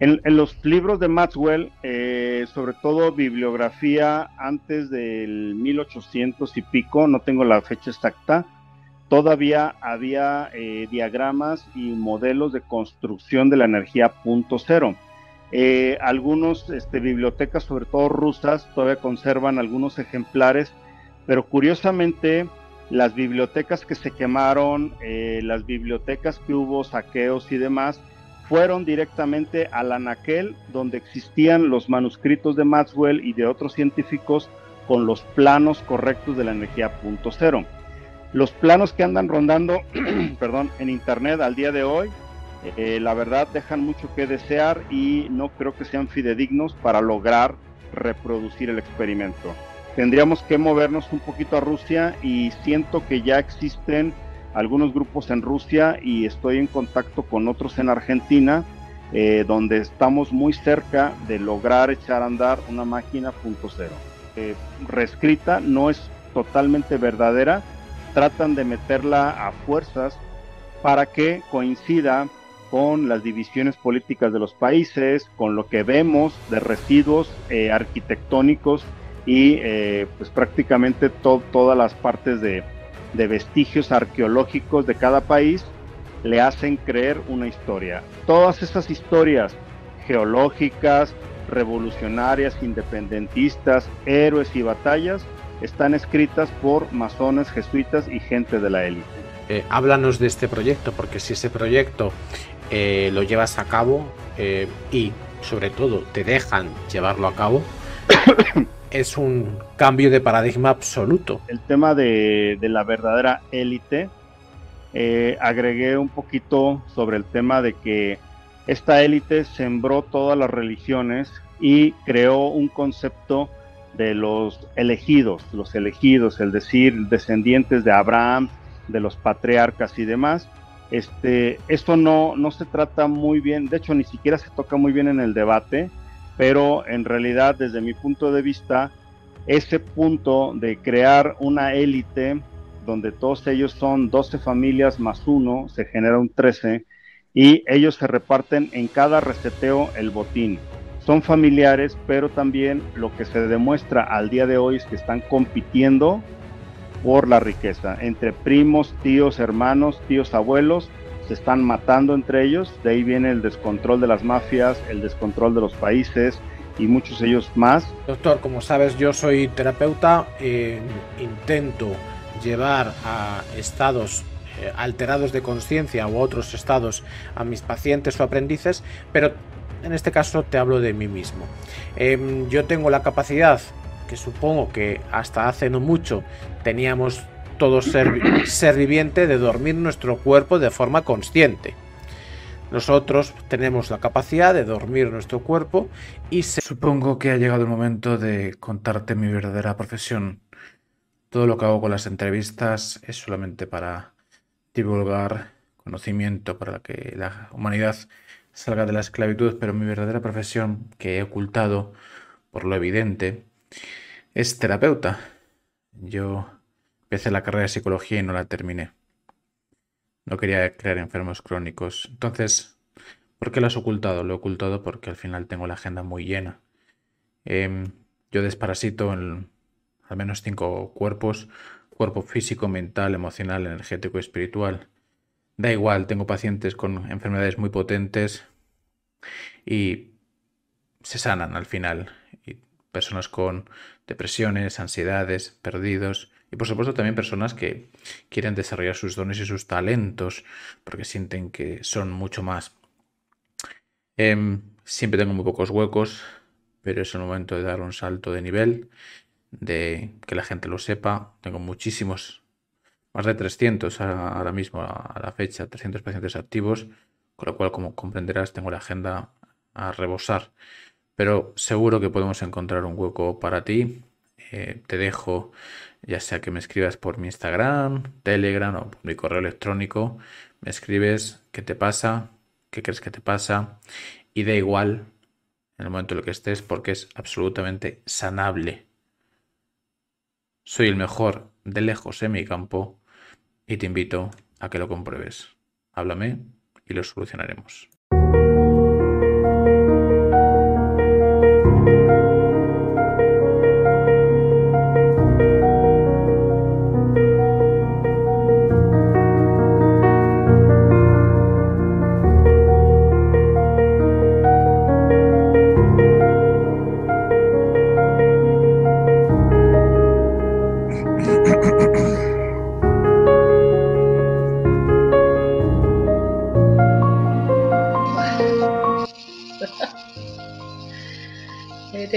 En, los libros de Maxwell, eh, sobre todo bibliografía antes del 1800 y pico, no tengo la fecha exacta, todavía había eh, diagramas y modelos de construcción de la energía punto cero. Eh, algunos este, bibliotecas, sobre todo rusas, todavía conservan algunos ejemplares, pero curiosamente las bibliotecas que se quemaron, eh, las bibliotecas que hubo saqueos y demás, fueron directamente a la Naquel, donde existían los manuscritos de Maxwell y de otros científicos con los planos correctos de la energía punto cero. Los planos que andan rondando, perdón, en internet al día de hoy, eh, la verdad dejan mucho que desear y no creo que sean fidedignos para lograr reproducir el experimento. Tendríamos que movernos un poquito a Rusia y siento que ya existen algunos grupos en Rusia y estoy en contacto con otros en Argentina, eh, donde estamos muy cerca de lograr echar a andar una máquina punto cero. Eh, reescrita no es totalmente verdadera, tratan de meterla a fuerzas para que coincida con las divisiones políticas de los países, con lo que vemos de residuos eh, arquitectónicos y eh, pues prácticamente todas las partes de, de vestigios arqueológicos de cada país, le hacen creer una historia. Todas esas historias geológicas, revolucionarias, independentistas, héroes y batallas están escritas por masones, jesuitas y gente de la élite. Eh, háblanos de este proyecto, porque si ese proyecto eh, lo llevas a cabo eh, y sobre todo te dejan llevarlo a cabo, es un cambio de paradigma absoluto. El tema de, la verdadera élite, eh, agregué un poquito sobre el tema de que esta élite sembró todas las religiones y creó un concepto de los elegidos, los elegidos, el decir descendientes de Abraham, de los patriarcas y demás. Este, esto no, no se trata muy bien, de hecho ni siquiera se toca muy bien en el debate, pero en realidad desde mi punto de vista, ese punto de crear una élite donde todos ellos son 12 familias más uno, se genera un 13, y ellos se reparten en cada reseteo el botín. Son familiares, pero también lo que se demuestra al día de hoy es que están compitiendo por la riqueza, entre primos, tíos, hermanos, tíos, abuelos, se están matando entre ellos, de ahí viene el descontrol de las mafias, el descontrol de los países y muchos ellos más. Doctor, como sabes, yo soy terapeuta, eh, intento llevar a estados eh, alterados de conciencia o otros estados a mis pacientes o aprendices, pero en este caso te hablo de mí mismo. Em, yo tengo la capacidad, que supongo que hasta hace no mucho teníamos todo ser, ser viviente de dormir nuestro cuerpo de forma consciente. Nosotros tenemos la capacidad de dormir nuestro cuerpo y se... Supongo que ha llegado el momento de contarte mi verdadera profesión. Todo lo que hago con las entrevistas es solamente para divulgar conocimiento, para que la humanidad salga de la esclavitud, pero mi verdadera profesión, que he ocultado por lo evidente, es terapeuta. Yo Empecé la carrera de psicología y no la terminé. No quería crear enfermos crónicos. Entonces, ¿por qué lo has ocultado? Lo he ocultado porque al final tengo la agenda muy llena. Em, yo desparasito en al menos cinco cuerpos, cuerpo físico, mental, emocional, energético y espiritual. Da igual, tengo pacientes con enfermedades muy potentes y se sanan al final. Y personas con depresiones, ansiedades, perdidos, y por supuesto también personas que quieren desarrollar sus dones y sus talentos porque sienten que son mucho más. Em, siempre tengo muy pocos huecos, pero es el momento de dar un salto de nivel, de que la gente lo sepa. Tengo muchísimos, más de 300 ahora mismo a la fecha, 300 pacientes activos, con lo cual como comprenderás tengo la agenda a rebosar. Pero seguro que podemos encontrar un hueco para ti. Eh, te dejo ya sea que me escribas por mi Instagram, Telegram o por mi correo electrónico, me escribes qué te pasa, qué crees que te pasa y da igual en el momento en el que estés porque es absolutamente sanable. Soy el mejor de lejos en mi campo y te invito a que lo compruebes. Háblame y lo solucionaremos.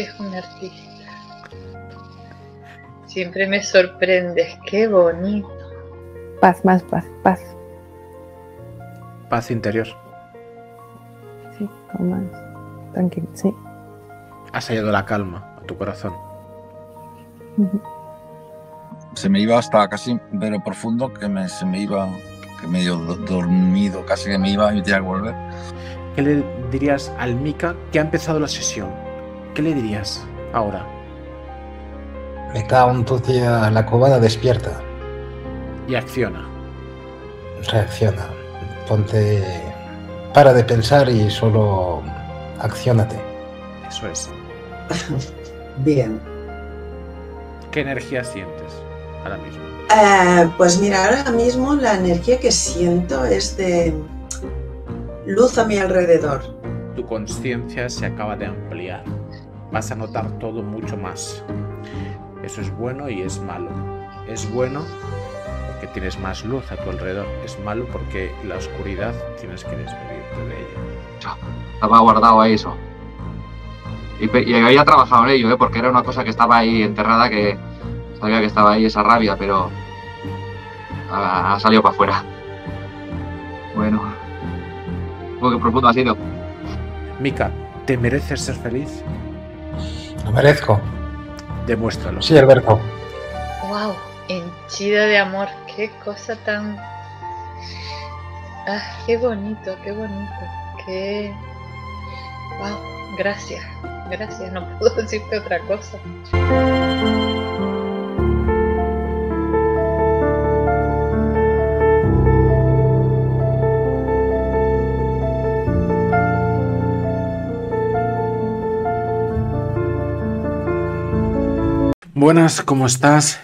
Es un artista. Siempre me sorprendes, qué bonito. Paz, más paz, paz. Paz interior. Sí, con más. Tranquilo, sí. Has hallado la calma a tu corazón. Se me iba hasta casi pero profundo que me, se me iba, que medio dormido, casi que me iba a meter a volver. ¿Qué le dirías al Mika que ha empezado la sesión? ¿qué le dirías ahora? Me cago un tucia a la cobada despierta. Y acciona. Reacciona. Ponte. Para de pensar y solo acciónate. Eso es. Bien. ¿Qué energía sientes ahora mismo? Eh, pues mira, ahora mismo la energía que siento es de luz a mi alrededor. Tu conciencia se acaba de ampliar vas a notar todo mucho más. Eso es bueno y es malo. Es bueno porque tienes más luz a tu alrededor, es malo porque la oscuridad tienes que despedirte de ella. Estaba guardado a eso. Y, había trabajado en ello, ¿eh? porque era una cosa que estaba ahí enterrada, que sabía que estaba ahí esa rabia, pero ha, salido para afuera. Bueno, que profundo ha sido. Mica, ¿te mereces ser feliz? Lo merezco. Demuéstralo. Sí, Alberto. Wow, chida de amor. Qué cosa tan. Ah, qué bonito, qué bonito. Qué. Wow, gracias. Gracias, no puedo decirte otra cosa. Buenas, ¿cómo estás?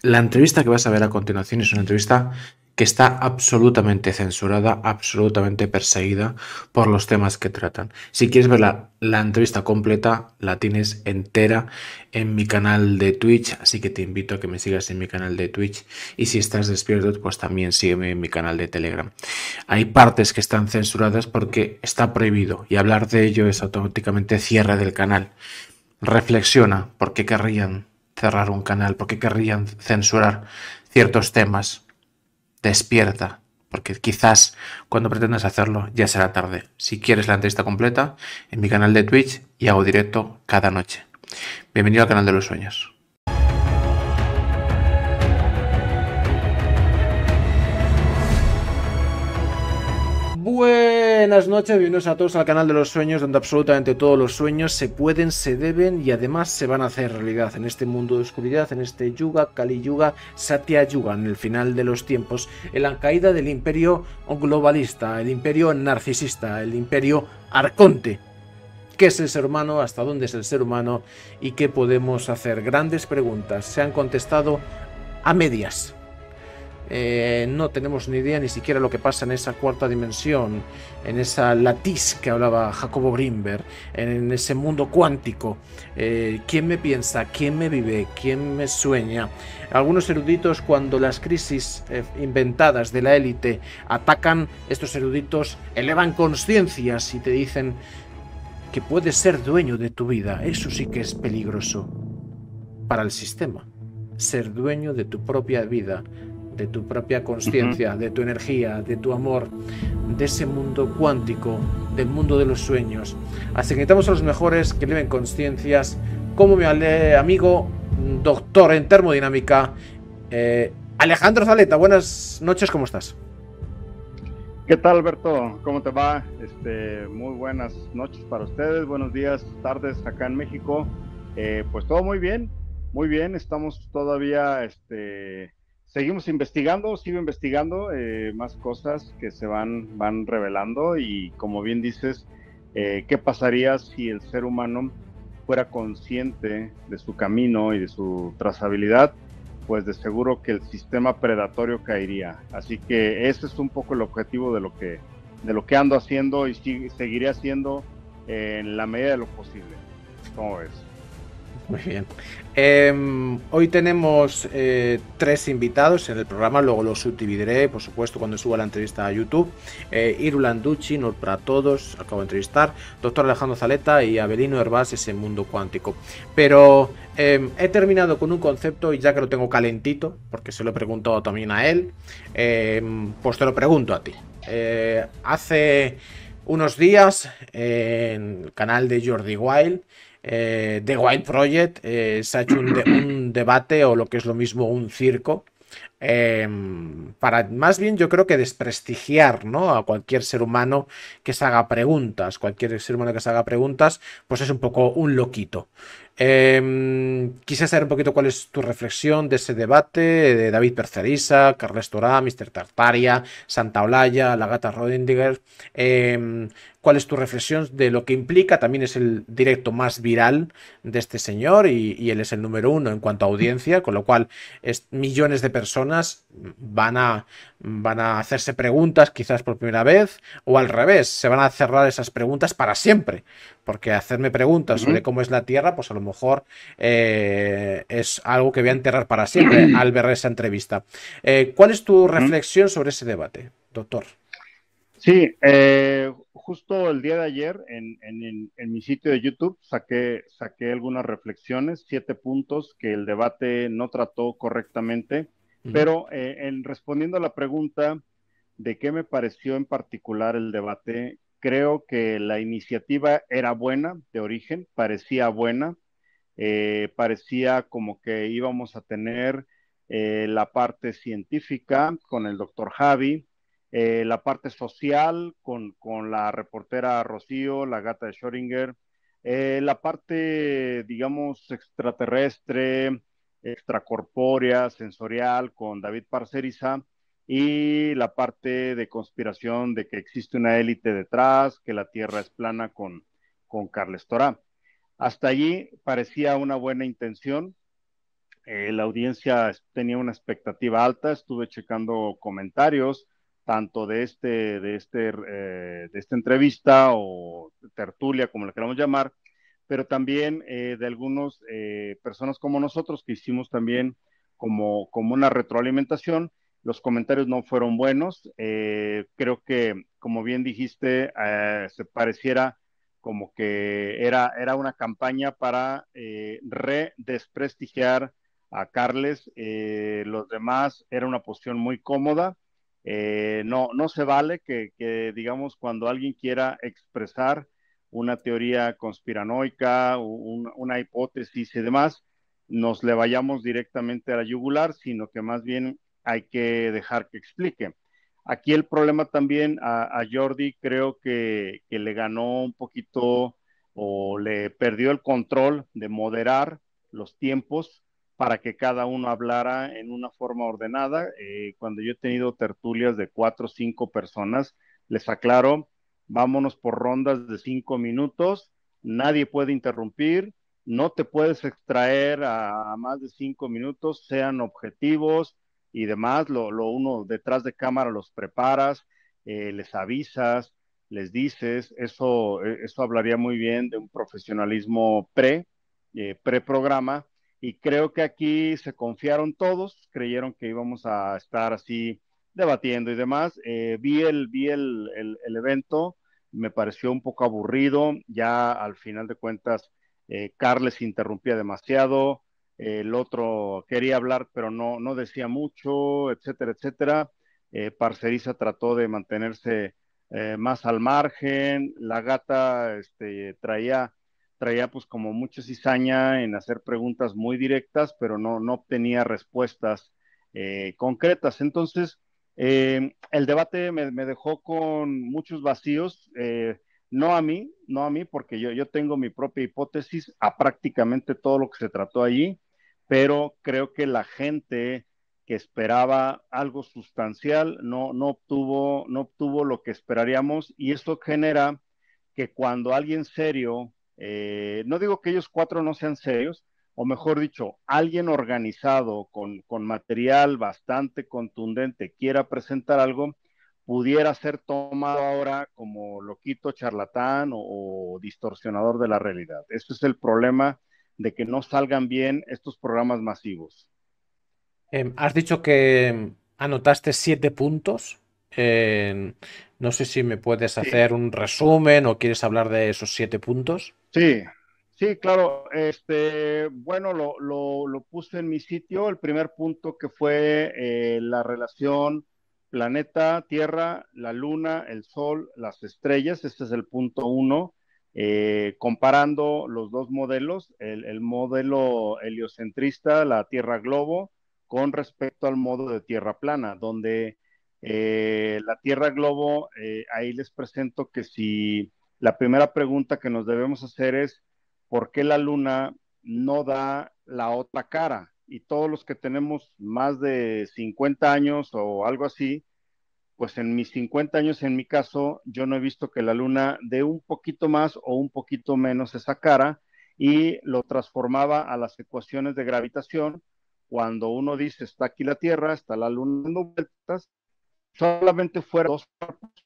La entrevista que vas a ver a continuación es una entrevista que está absolutamente censurada, absolutamente perseguida por los temas que tratan. Si quieres ver la, entrevista completa, la tienes entera en mi canal de Twitch, así que te invito a que me sigas en mi canal de Twitch y si estás despierto, pues también sígueme en mi canal de Telegram. Hay partes que están censuradas porque está prohibido y hablar de ello es automáticamente cierre del canal. Reflexiona por qué querrían cerrar un canal? porque querrían censurar ciertos temas? Despierta, porque quizás cuando pretendas hacerlo ya será tarde. Si quieres la entrevista completa, en mi canal de Twitch y hago directo cada noche. Bienvenido al canal de los sueños. Bueno. Buenas noches, bienvenidos a todos al canal de los sueños, donde absolutamente todos los sueños se pueden, se deben y además se van a hacer realidad en este mundo de oscuridad, en este Yuga, Kali Yuga, Satya Yuga, en el final de los tiempos, en la caída del imperio globalista, el imperio narcisista, el imperio arconte. ¿Qué es el ser humano? ¿Hasta dónde es el ser humano? ¿Y qué podemos hacer? Grandes preguntas. Se han contestado a medias. Eh, no tenemos ni idea ni siquiera lo que pasa en esa cuarta dimensión, en esa latiz que hablaba Jacobo Grimberg, en ese mundo cuántico. Eh, ¿Quién me piensa? ¿Quién me vive? ¿Quién me sueña? Algunos eruditos cuando las crisis eh, inventadas de la élite atacan, estos eruditos elevan conciencias y te dicen que puedes ser dueño de tu vida. Eso sí que es peligroso para el sistema. Ser dueño de tu propia vida, de tu propia conciencia, de tu energía, de tu amor, de ese mundo cuántico, del mundo de los sueños. Así que necesitamos a los mejores que lleven conciencias, como mi amigo doctor en termodinámica, eh, Alejandro Zaleta. Buenas noches, ¿cómo estás? ¿Qué tal, Alberto? ¿Cómo te va? Este, muy buenas noches para ustedes, buenos días, tardes acá en México. Eh, pues todo muy bien, muy bien. Estamos todavía este, seguimos investigando, sigo investigando eh, más cosas que se van, van revelando y como bien dices, eh, ¿qué pasaría si el ser humano fuera consciente de su camino y de su trazabilidad? Pues de seguro que el sistema predatorio caería. Así que ese es un poco el objetivo de lo que, de lo que ando haciendo y seguiré haciendo en la medida de lo posible. Muy bien. Em, hoy tenemos eh, tres invitados en el programa, luego los subdividiré, por supuesto, cuando suba la entrevista a YouTube. Eh, Irulanducci, para Todos, acabo de entrevistar, doctor Alejandro Zaleta y Abelino Herbás, ese mundo cuántico. Pero em, he terminado con un concepto, y ya que lo tengo calentito, porque se lo he preguntado también a él, em, pues te lo pregunto a ti. Eh, hace unos días, en el canal de Jordi Wild, eh, The White Project, eh, se ha hecho un, debate o lo que es lo mismo un circo. Em, para más bien yo creo que desprestigiar ¿no? a cualquier ser humano que se haga preguntas, cualquier ser humano que se haga preguntas, pues es un poco un loquito. Quisiera em, quise saber un poquito cuál es tu reflexión de ese debate de David Percerisa, Carles Torá, Mr. Tartaria, Santa Olaya, la gata Rodinger. Em, cuál es tu reflexión de lo que implica. También es el directo más viral de este señor y, él es el número uno en cuanto a audiencia, con lo cual millones de personas van a, van a hacerse preguntas quizás por primera vez o al revés, se van a cerrar esas preguntas para siempre, porque hacerme preguntas sobre cómo es la Tierra, pues a lo mejor eh, es algo que voy a enterrar para siempre al ver esa entrevista. Eh, ¿Cuál es tu reflexión sobre ese debate, doctor? Sí, eh, justo el día de ayer en, mi sitio de YouTube saqué, algunas reflexiones, siete puntos que el debate no trató correctamente, pero eh, en respondiendo a la pregunta de qué me pareció en particular el debate, creo que la iniciativa era buena de origen, parecía buena, eh, parecía como que íbamos a tener eh, la parte científica con el doctor Javi, eh, la parte social con, la reportera Rocío, la gata de Schrödinger, eh, la parte, digamos, extraterrestre, extracorpórea, sensorial con David Parceriza y la parte de conspiración de que existe una élite detrás, que la Tierra es plana con, con Carles Torá. Hasta allí parecía una buena intención. Eh, la audiencia tenía una expectativa alta, estuve checando comentarios, tanto de, este, de, este, eh, de esta entrevista o tertulia, como la queramos llamar, pero también eh, de algunas eh, personas como nosotros que hicimos también como, una retroalimentación. Los comentarios no fueron buenos. creo que, como bien dijiste, se pareciera como que era, era una campaña para redesprestigiar a Carles. los demás era una posición muy cómoda eh, no, no se vale que, digamos, cuando alguien quiera expresar una teoría conspiranoica, una hipótesis y demás, nos le vayamos directamente a la yugular, sino que más bien hay que dejar que explique. Aquí el problema también a, Jordi creo que, le ganó un poquito o le perdió el control de moderar los tiempos para que cada uno hablara en una forma ordenada. Eh, cuando yo he tenido tertulias de cuatro o cinco personas, les aclaro, vámonos por rondas de cinco minutos, nadie puede interrumpir, no te puedes extraer a, más de cinco minutos, sean objetivos y demás, lo, uno detrás de cámara los preparas, eh, les avisas, les dices, eso, e, eso hablaría muy bien de un profesionalismo pre, eh, pre-programa y creo que aquí se confiaron todos, creyeron que íbamos a estar así debatiendo y demás. Eh, vi el, vi el, evento, me pareció un poco aburrido, ya al final de cuentas eh, Carles interrumpía demasiado, el otro quería hablar pero no, no decía mucho, etcétera, etcétera. Eh, Parceriza trató de mantenerse eh, más al margen, la gata este, traía traía pues como mucha cizaña en hacer preguntas muy directas, pero no, no obtenía respuestas eh, concretas. Entonces, eh, el debate me, dejó con muchos vacíos, eh, no a mí, no a mí, porque yo, yo tengo mi propia hipótesis a prácticamente todo lo que se trató allí, pero creo que la gente que esperaba algo sustancial no, no, obtuvo, no obtuvo lo que esperaríamos y esto genera que cuando alguien serio eh, no digo que ellos cuatro no sean serios, o mejor dicho, alguien organizado con, material bastante contundente quiera presentar algo, pudiera ser tomado ahora como loquito, charlatán o, distorsionador de la realidad. Ese es el problema de que no salgan bien estos programas masivos. Em, has dicho que em, anotaste siete puntos no sé si me puedes hacer un resumen o quieres hablar de esos siete puntos. Sí, sí, claro. Este, bueno, lo, puse en mi sitio. El primer punto que fue eh, la relación planeta, Tierra, la Luna, el Sol, las estrellas. Este es el punto uno. Eh, comparando los dos modelos, el modelo heliocentrista, la Tierra globo, con respecto al modo de Tierra plana, donde eh, la Tierra Globo, eh, ahí les presento que si la primera pregunta que nos debemos hacer es, ¿por qué la Luna no da la otra cara? Y todos los que tenemos más de 50 años o algo así, pues en mis 50 años, en mi caso, yo no he visto que la Luna dé un poquito más o un poquito menos esa cara y lo transformaba a las ecuaciones de gravitación. Cuando uno dice, está aquí la Tierra, está la Luna dando vueltas, solamente fuera dos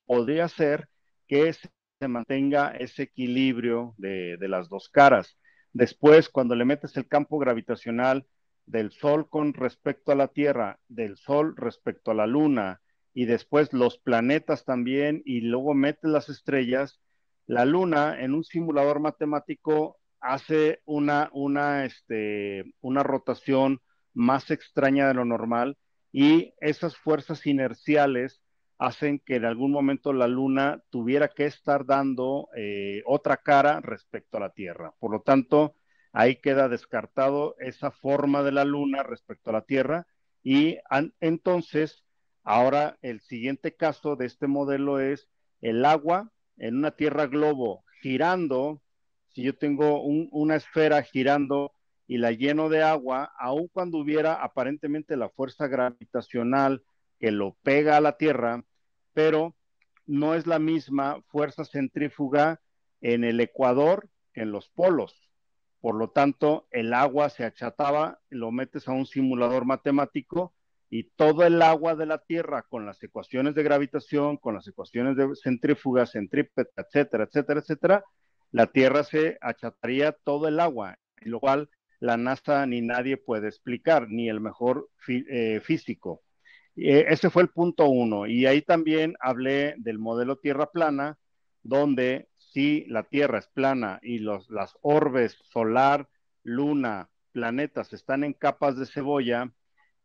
podría ser que se mantenga ese equilibrio de, las dos caras. Después, cuando le metes el campo gravitacional del Sol con respecto a la Tierra, del Sol respecto a la Luna, y después los planetas también, y luego metes las estrellas, la Luna en un simulador matemático hace una este, rotación más extraña de lo normal y esas fuerzas inerciales hacen que en algún momento la Luna tuviera que estar dando eh, otra cara respecto a la Tierra. Por lo tanto, ahí queda descartado esa forma de la Luna respecto a la Tierra y entonces ahora el siguiente caso de este modelo es el agua en una Tierra globo girando. Si yo tengo una esfera girando y la lleno de agua, aun cuando hubiera aparentemente la fuerza gravitacional que lo pega a la Tierra, pero no es la misma fuerza centrífuga en el Ecuador que en los polos. Por lo tanto, el agua se achataba, lo metes a un simulador matemático y todo el agua de la Tierra con las ecuaciones de gravitación, con las ecuaciones de centrífuga, centrípeta, etcétera, etcétera, etcétera, la Tierra se achataría todo el agua, lo cual la NASA ni nadie puede explicar, ni el mejor eh, físico. Eh, ese fue el punto uno. Y ahí también hablé del modelo Tierra plana, donde si la Tierra es plana y los, las orbes solar, luna, planetas están en capas de cebolla,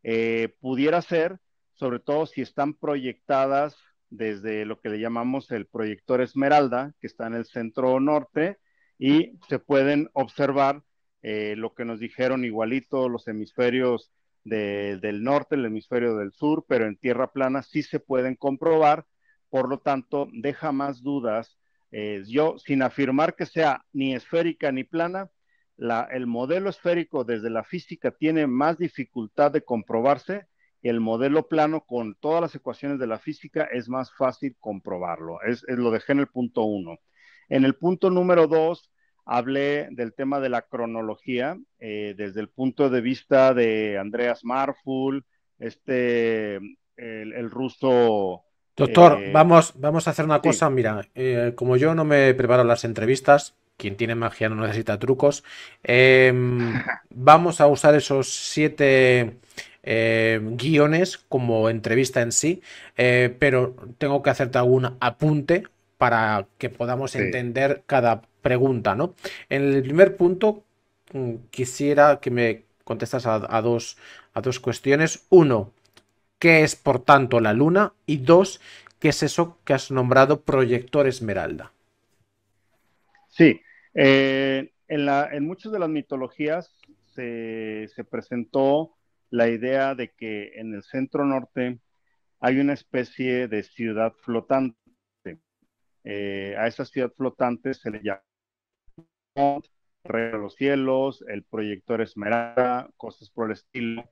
eh, pudiera ser, sobre todo si están proyectadas desde lo que le llamamos el proyector esmeralda, que está en el centro norte, y se pueden observar eh, lo que nos dijeron igualito los hemisferios del norte, el hemisferio del sur, pero en tierra plana sí se pueden comprobar, por lo tanto, deja más dudas. Eh, yo, sin afirmar que sea ni esférica ni plana, el modelo esférico desde la física tiene más dificultad de comprobarse el modelo plano con todas las ecuaciones de la física es más fácil comprobarlo. es lo dejé en el punto uno. En el punto número dos, hablé del tema de la cronología eh, desde el punto de vista de Andreas Marful, este, el, ruso... Doctor, eh, vamos, vamos a hacer una cosa, mira, eh, como yo no me preparo las entrevistas, quien tiene magia no necesita trucos, em, vamos a usar esos siete... guiones como entrevista en sí, pero tengo que hacerte algún apunte para que podamos entender cada pregunta, ¿no? En el primer punto, mm, quisiera que me contestas a, dos, a dos cuestiones. Uno, ¿qué es por tanto la luna? Y dos, ¿qué es eso que has nombrado Proyector Esmeralda? Sí, eh, en, muchas de las mitologías se, se presentó la idea de que en el centro norte hay una especie de ciudad flotante eh, a esa ciudad flotante se le llama Rey de los Cielos, el Proyector Esmeralda, cosas por el estilo.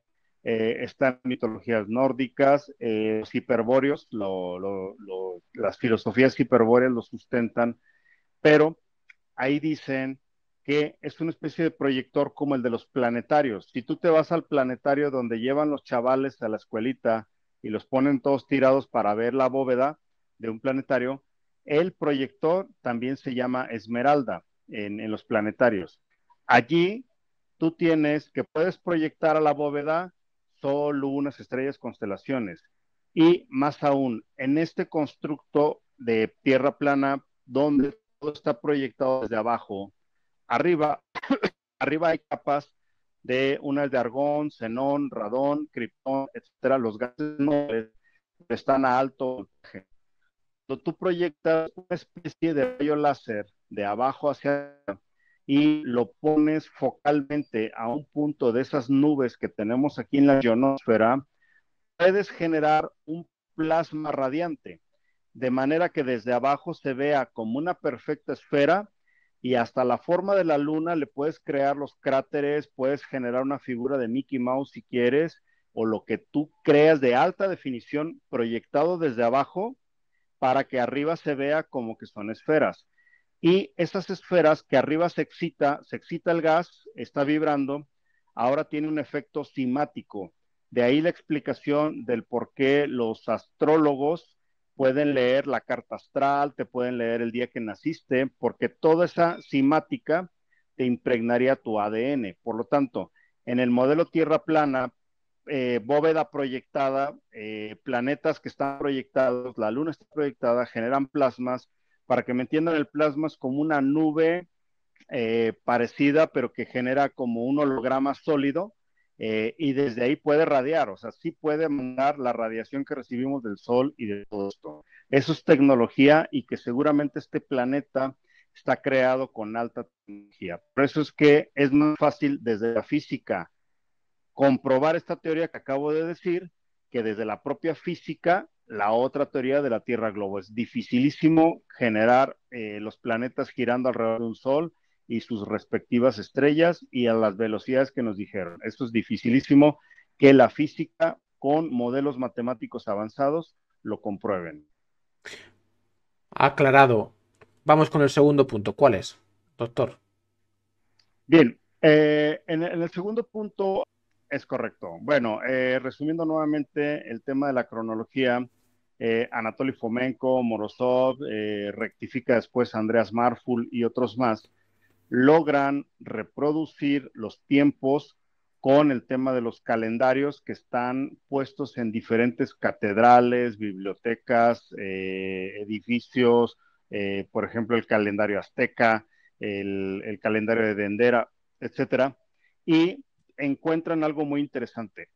Eh, están mitologías nórdicas, eh, los hiperbóreos, las filosofías hiperbóreas lo sustentan, pero ahí dicen que es una especie de proyector como el de los planetarios. Si tú te vas al planetario donde llevan los chavales a la escuelita y los ponen todos tirados para ver la bóveda de un planetario, el proyector también se llama Esmeralda en, los planetarios. Allí tú tienes que puedes proyectar a la bóveda solo unas estrellas constelaciones. Y más aún, en este constructo de tierra plana, donde todo está proyectado desde abajo, arriba, arriba hay capas de unas de argón, xenón, radón, criptón, etcétera, los gases nobles están a alto tú proyectas una especie de rayo láser de abajo hacia arriba y lo pones focalmente a un punto de esas nubes que tenemos aquí en la ionosfera, puedes generar un plasma radiante, de manera que desde abajo se vea como una perfecta esfera y hasta la forma de la luna le puedes crear los cráteres, puedes generar una figura de Mickey Mouse si quieres, o lo que tú creas de alta definición proyectado desde abajo para que arriba se vea como que son esferas. Y esas esferas que arriba se excita, se excita el gas, está vibrando, ahora tiene un efecto simático, De ahí la explicación del por qué los astrólogos pueden leer la carta astral, te pueden leer el día que naciste, porque toda esa simática te impregnaría tu ADN. Por lo tanto, en el modelo Tierra plana, eh, bóveda proyectada, eh, planetas que están proyectados, la luna está proyectada, generan plasmas. Para que me entiendan, el plasma es como una nube eh, parecida, pero que genera como un holograma sólido y desde ahí puede radiar, o sea, sí puede mandar la radiación que recibimos del Sol y de todo esto. Eso es tecnología y que seguramente este planeta está creado con alta tecnología. Por eso es que es más fácil desde la física comprobar esta teoría que acabo de decir, que desde la propia física, la otra teoría de la Tierra Globo. Es dificilísimo generar eh, los planetas girando alrededor de un Sol y sus respectivas estrellas y a las velocidades que nos dijeron. Esto es dificilísimo que la física con modelos matemáticos avanzados lo comprueben. Aclarado. Vamos con el segundo punto. ¿Cuál es, doctor? Bien, eh, en el segundo punto es correcto. Bueno, eh, resumiendo nuevamente el tema de la cronología, eh, Anatoly Fomenko, Morozov, eh, rectifica después Andreas Marful y otros más, logran reproducir los tiempos con el tema de los calendarios que están puestos en diferentes catedrales, bibliotecas, edificios, por ejemplo, el calendario azteca, el, el calendario de Dendera, etcétera. Y encuentran algo muy interesante,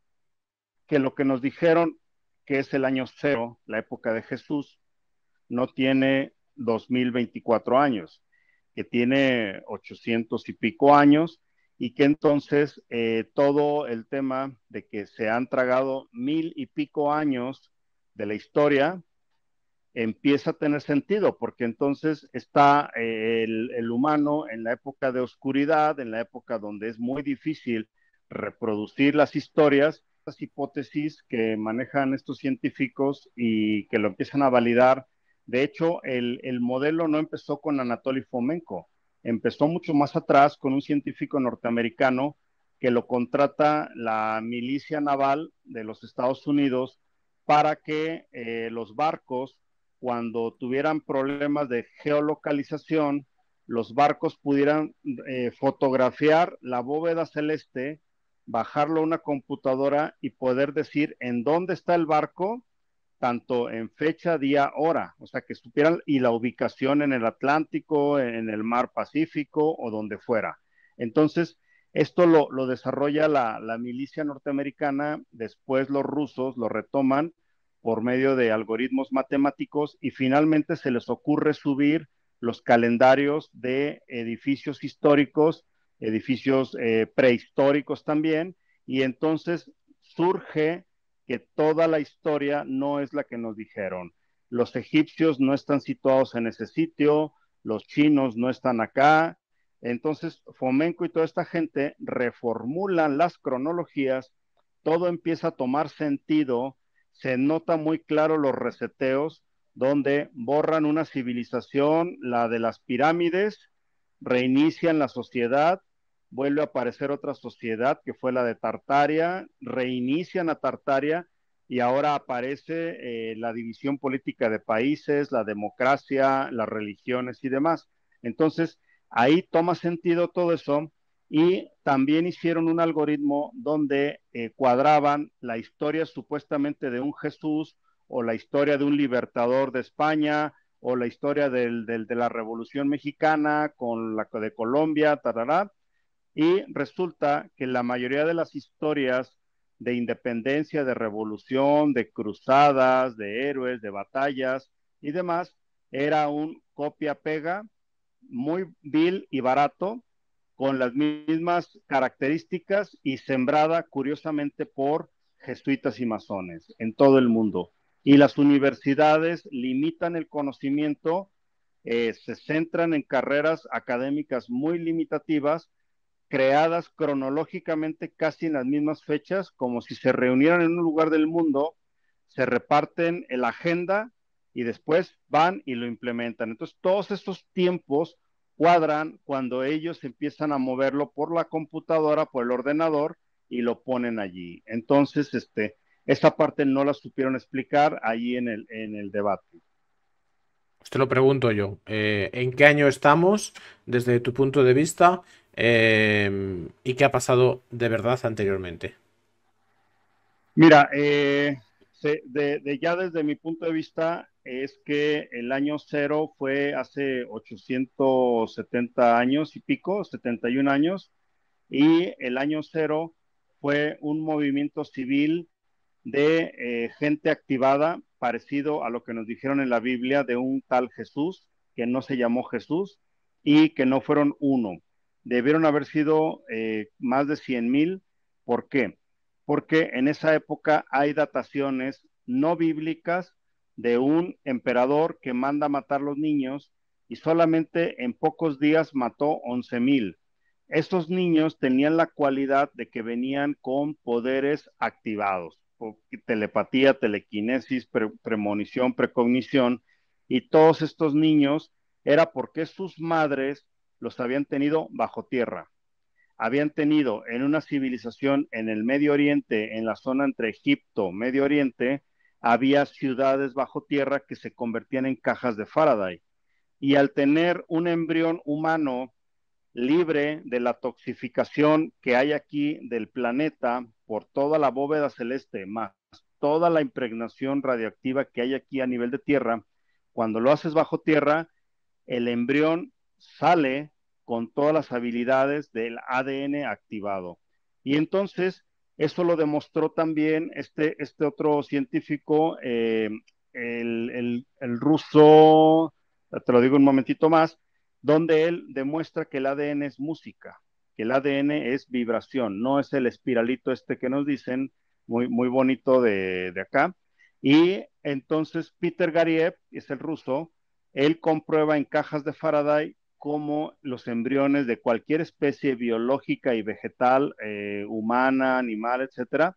que lo que nos dijeron que es el año cero, la época de Jesús, no tiene 2024 años, que tiene 800 y pico años y que entonces eh, todo el tema de que se han tragado mil y pico años de la historia empieza a tener sentido, porque entonces está eh, el humano en la época de oscuridad, en la época donde es muy difícil reproducir las historias, las hipótesis que manejan estos científicos y que lo empiezan a validar. De hecho, el, modelo no empezó con Anatoly Fomenko, empezó mucho más atrás con un científico norteamericano que lo contrata la milicia naval de los Estados Unidos para que eh, los barcos, cuando tuvieran problemas de geolocalización, los barcos pudieran eh, fotografiar la bóveda celeste bajarlo a una computadora y poder decir en dónde está el barco, tanto en fecha, día, hora, o sea, que supieran y la ubicación en el Atlántico, en el mar Pacífico o donde fuera. Entonces, esto lo, desarrolla la, la, milicia norteamericana, después los rusos lo retoman por medio de algoritmos matemáticos y finalmente se les ocurre subir los calendarios de edificios históricos edificios eh, prehistóricos también, y entonces surge que toda la historia no es la que nos dijeron. Los egipcios no están situados en ese sitio, los chinos no están acá. Entonces, Fomenco y toda esta gente reformulan las cronologías, todo empieza a tomar sentido, se nota muy claro los reseteos, donde borran una civilización, la de las pirámides, reinician la sociedad vuelve a aparecer otra sociedad que fue la de Tartaria, reinician a Tartaria y ahora aparece eh, la división política de países, la democracia, las religiones y demás. Entonces, ahí toma sentido todo eso y también hicieron un algoritmo donde eh, cuadraban la historia supuestamente de un Jesús o la historia de un libertador de España o la historia de la Revolución Mexicana con la de Colombia, tarará, y resulta que la mayoría de las historias de independencia, de revolución, de cruzadas, de héroes, de batallas y demás, era un copia-pega muy vil y barato, con las mismas características y sembrada curiosamente por jesuitas y masones en todo el mundo. Y las universidades limitan el conocimiento, eh, se centran en carreras académicas muy limitativas creadas cronológicamente casi en las mismas fechas, como si se reunieran en un lugar del mundo, se reparten la agenda y después van y lo implementan. Entonces, todos estos tiempos cuadran cuando ellos empiezan a moverlo por la computadora, por el ordenador y lo ponen allí. Entonces, este, esta parte no la supieron explicar ahí en el, en el debate. usted lo pregunto yo. Eh, ¿En qué año estamos desde tu punto de vista? Em, y qué ha pasado de verdad anteriormente. Mira, eh, ya desde mi punto de vista es que el año cero fue hace 870 años y pico, 71 años, y el año cero fue un movimiento civil de eh, gente activada parecido a lo que nos dijeron en la Biblia de un tal Jesús, que no se llamó Jesús y que no fueron uno, debieron haber sido eh, más de 100 mil. ¿Por qué? Porque en esa época hay dataciones no bíblicas de un emperador que manda a matar los niños y solamente en pocos días mató 11 mil. Estos niños tenían la cualidad de que venían con poderes activados, telepatía, telequinesis, premonición, precognición, y todos estos niños era porque sus madres los habían tenido bajo tierra. Habían tenido en una civilización en el Medio Oriente, en la zona entre Egipto, Medio Oriente, había ciudades bajo tierra que se convertían en cajas de Faraday. Y al tener un embrión humano libre de la toxificación que hay aquí del planeta por toda la bóveda celeste, más toda la impregnación radioactiva que hay aquí a nivel de tierra, cuando lo haces bajo tierra, el embrión sale con todas las habilidades del ADN activado. Y entonces, eso lo demostró también este, este otro científico, eh, el, ruso, te lo digo un momentito más, donde él demuestra que el ADN es música, que el ADN es vibración, no es el espiralito este que nos dicen, muy, muy bonito de, de acá. Y entonces Peter Gariev, es el ruso, él comprueba en cajas de Faraday como los embriones de cualquier especie biológica y vegetal, eh, humana, animal, etcétera,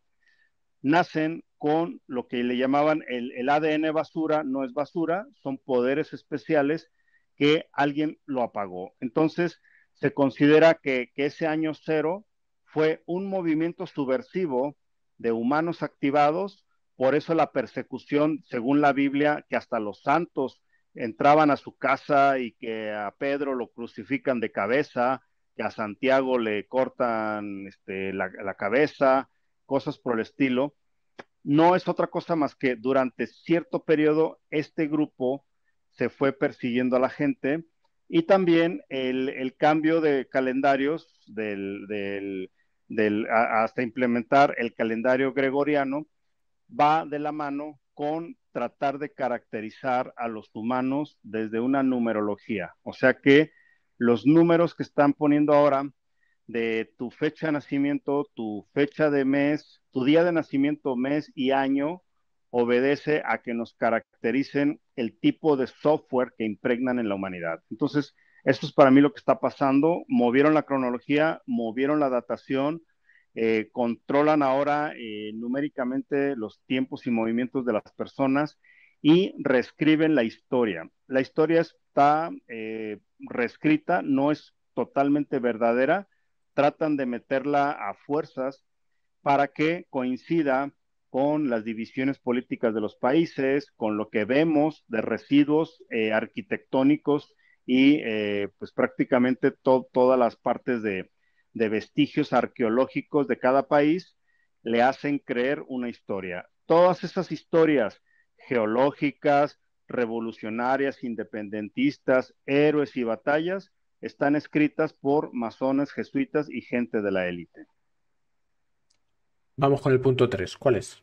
nacen con lo que le llamaban el, ADN basura, no es basura, son poderes especiales que alguien lo apagó. Entonces, se considera que ese año cero fue un movimiento subversivo de humanos activados, por eso la persecución, según la Biblia, que hasta los santos entraban a su casa y que a Pedro lo crucifican de cabeza, que a Santiago le cortan este, la, cabeza, cosas por el estilo, no es otra cosa más que durante cierto periodo este grupo se fue persiguiendo a la gente y también el, cambio de calendarios del, hasta implementar el calendario gregoriano va de la mano con tratar de caracterizar a los humanos desde una numerología. O sea que los números que están poniendo ahora de tu fecha de nacimiento, tu fecha de mes, tu día de nacimiento, mes y año, obedece a que nos caractericen el tipo de software que impregnan en la humanidad. Entonces, esto es para mí lo que está pasando. Movieron la cronología, movieron la datación, eh, controlan ahora eh, numéricamente los tiempos y movimientos de las personas y reescriben la historia. La historia está eh, reescrita, no es totalmente verdadera, tratan de meterla a fuerzas para que coincida con las divisiones políticas de los países, con lo que vemos de residuos arquitectónicos y pues prácticamente todas las partes de, de vestigios arqueológicos de cada país, le hacen creer una historia. Todas esas historias geológicas, revolucionarias, independentistas, héroes y batallas están escritas por masones, jesuitas y gente de la élite. Vamos con el punto 3. ¿Cuál es?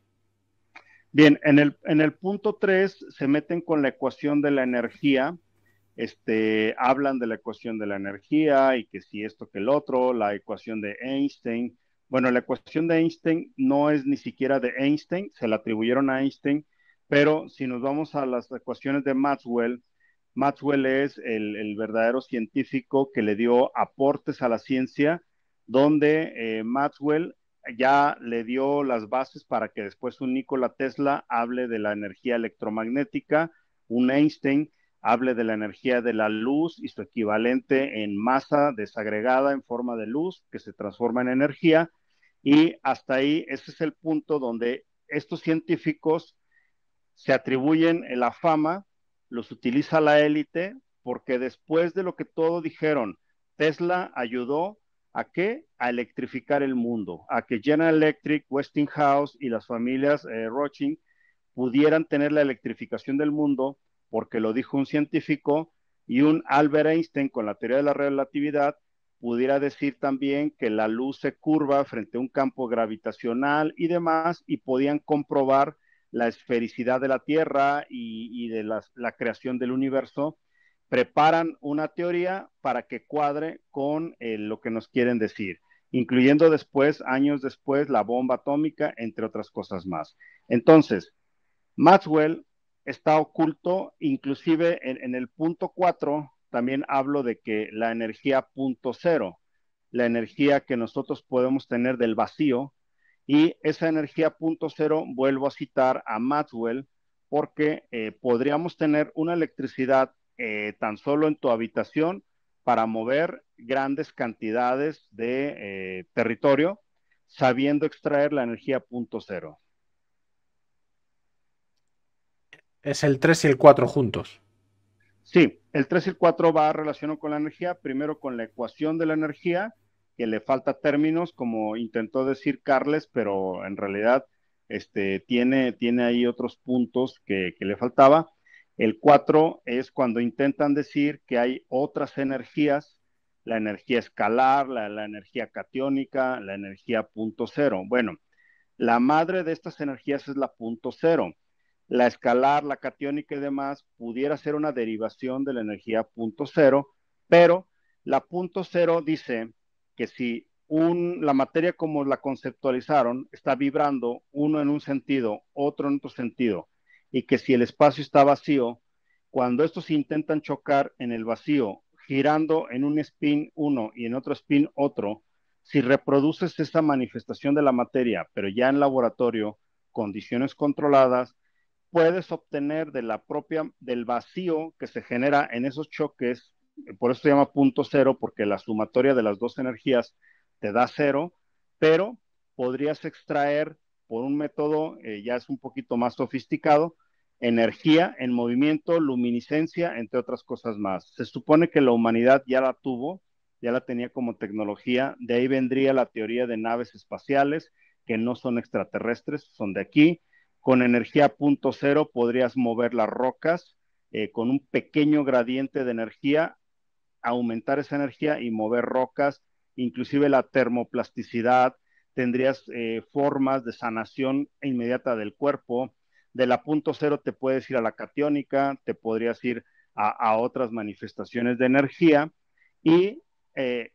Bien, en el, punto 3 se meten con la ecuación de la energía este, hablan de la ecuación de la energía y que si esto que el otro, la ecuación de Einstein. Bueno, la ecuación de Einstein no es ni siquiera de Einstein, se la atribuyeron a Einstein, pero si nos vamos a las ecuaciones de Maxwell, Maxwell es el, verdadero científico que le dio aportes a la ciencia, donde eh, Maxwell ya le dio las bases para que después un Nikola Tesla hable de la energía electromagnética, un Einstein, hable de la energía de la luz y su equivalente en masa desagregada en forma de luz que se transforma en energía. Y hasta ahí, ese es el punto donde estos científicos se atribuyen la fama, los utiliza la élite, porque después de lo que todo dijeron, Tesla ayudó a qué? A electrificar el mundo, a que General Electric, Westinghouse y las familias eh, Roching pudieran tener la electrificación del mundo porque lo dijo un científico y un Albert Einstein con la teoría de la relatividad pudiera decir también que la luz se curva frente a un campo gravitacional y demás y podían comprobar la esfericidad de la Tierra y, de la, creación del universo, preparan una teoría para que cuadre con eh, lo que nos quieren decir, incluyendo después, años después, la bomba atómica, entre otras cosas más. Entonces, Maxwell está oculto, inclusive en, el punto 4 también hablo de que la energía punto cero, la energía que nosotros podemos tener del vacío, y esa energía punto cero, vuelvo a citar a Maxwell, porque eh, podríamos tener una electricidad eh, tan solo en tu habitación para mover grandes cantidades de eh, territorio, sabiendo extraer la energía punto cero. es el 3 y el 4 juntos. Sí, el 3 y el 4 va relacionado con la energía, primero con la ecuación de la energía, que le falta términos, como intentó decir Carles, pero en realidad este, tiene, tiene ahí otros puntos que, que le faltaba. El 4 es cuando intentan decir que hay otras energías, la energía escalar, la, la energía cationica, la energía punto cero. Bueno, la madre de estas energías es la punto cero la escalar, la catiónica y demás, pudiera ser una derivación de la energía punto cero, pero la punto cero dice que si un, la materia como la conceptualizaron está vibrando uno en un sentido, otro en otro sentido, y que si el espacio está vacío, cuando estos intentan chocar en el vacío, girando en un spin uno y en otro spin otro, si reproduces esta manifestación de la materia, pero ya en laboratorio, condiciones controladas, puedes obtener de la propia, del vacío que se genera en esos choques, por eso se llama punto cero, porque la sumatoria de las dos energías te da cero, pero podrías extraer por un método, eh, ya es un poquito más sofisticado, energía en movimiento, luminiscencia, entre otras cosas más. Se supone que la humanidad ya la tuvo, ya la tenía como tecnología, de ahí vendría la teoría de naves espaciales, que no son extraterrestres, son de aquí, con energía punto cero podrías mover las rocas eh, con un pequeño gradiente de energía, aumentar esa energía y mover rocas, inclusive la termoplasticidad, tendrías eh, formas de sanación inmediata del cuerpo. De la punto cero te puedes ir a la catiónica, te podrías ir a, otras manifestaciones de energía y eh,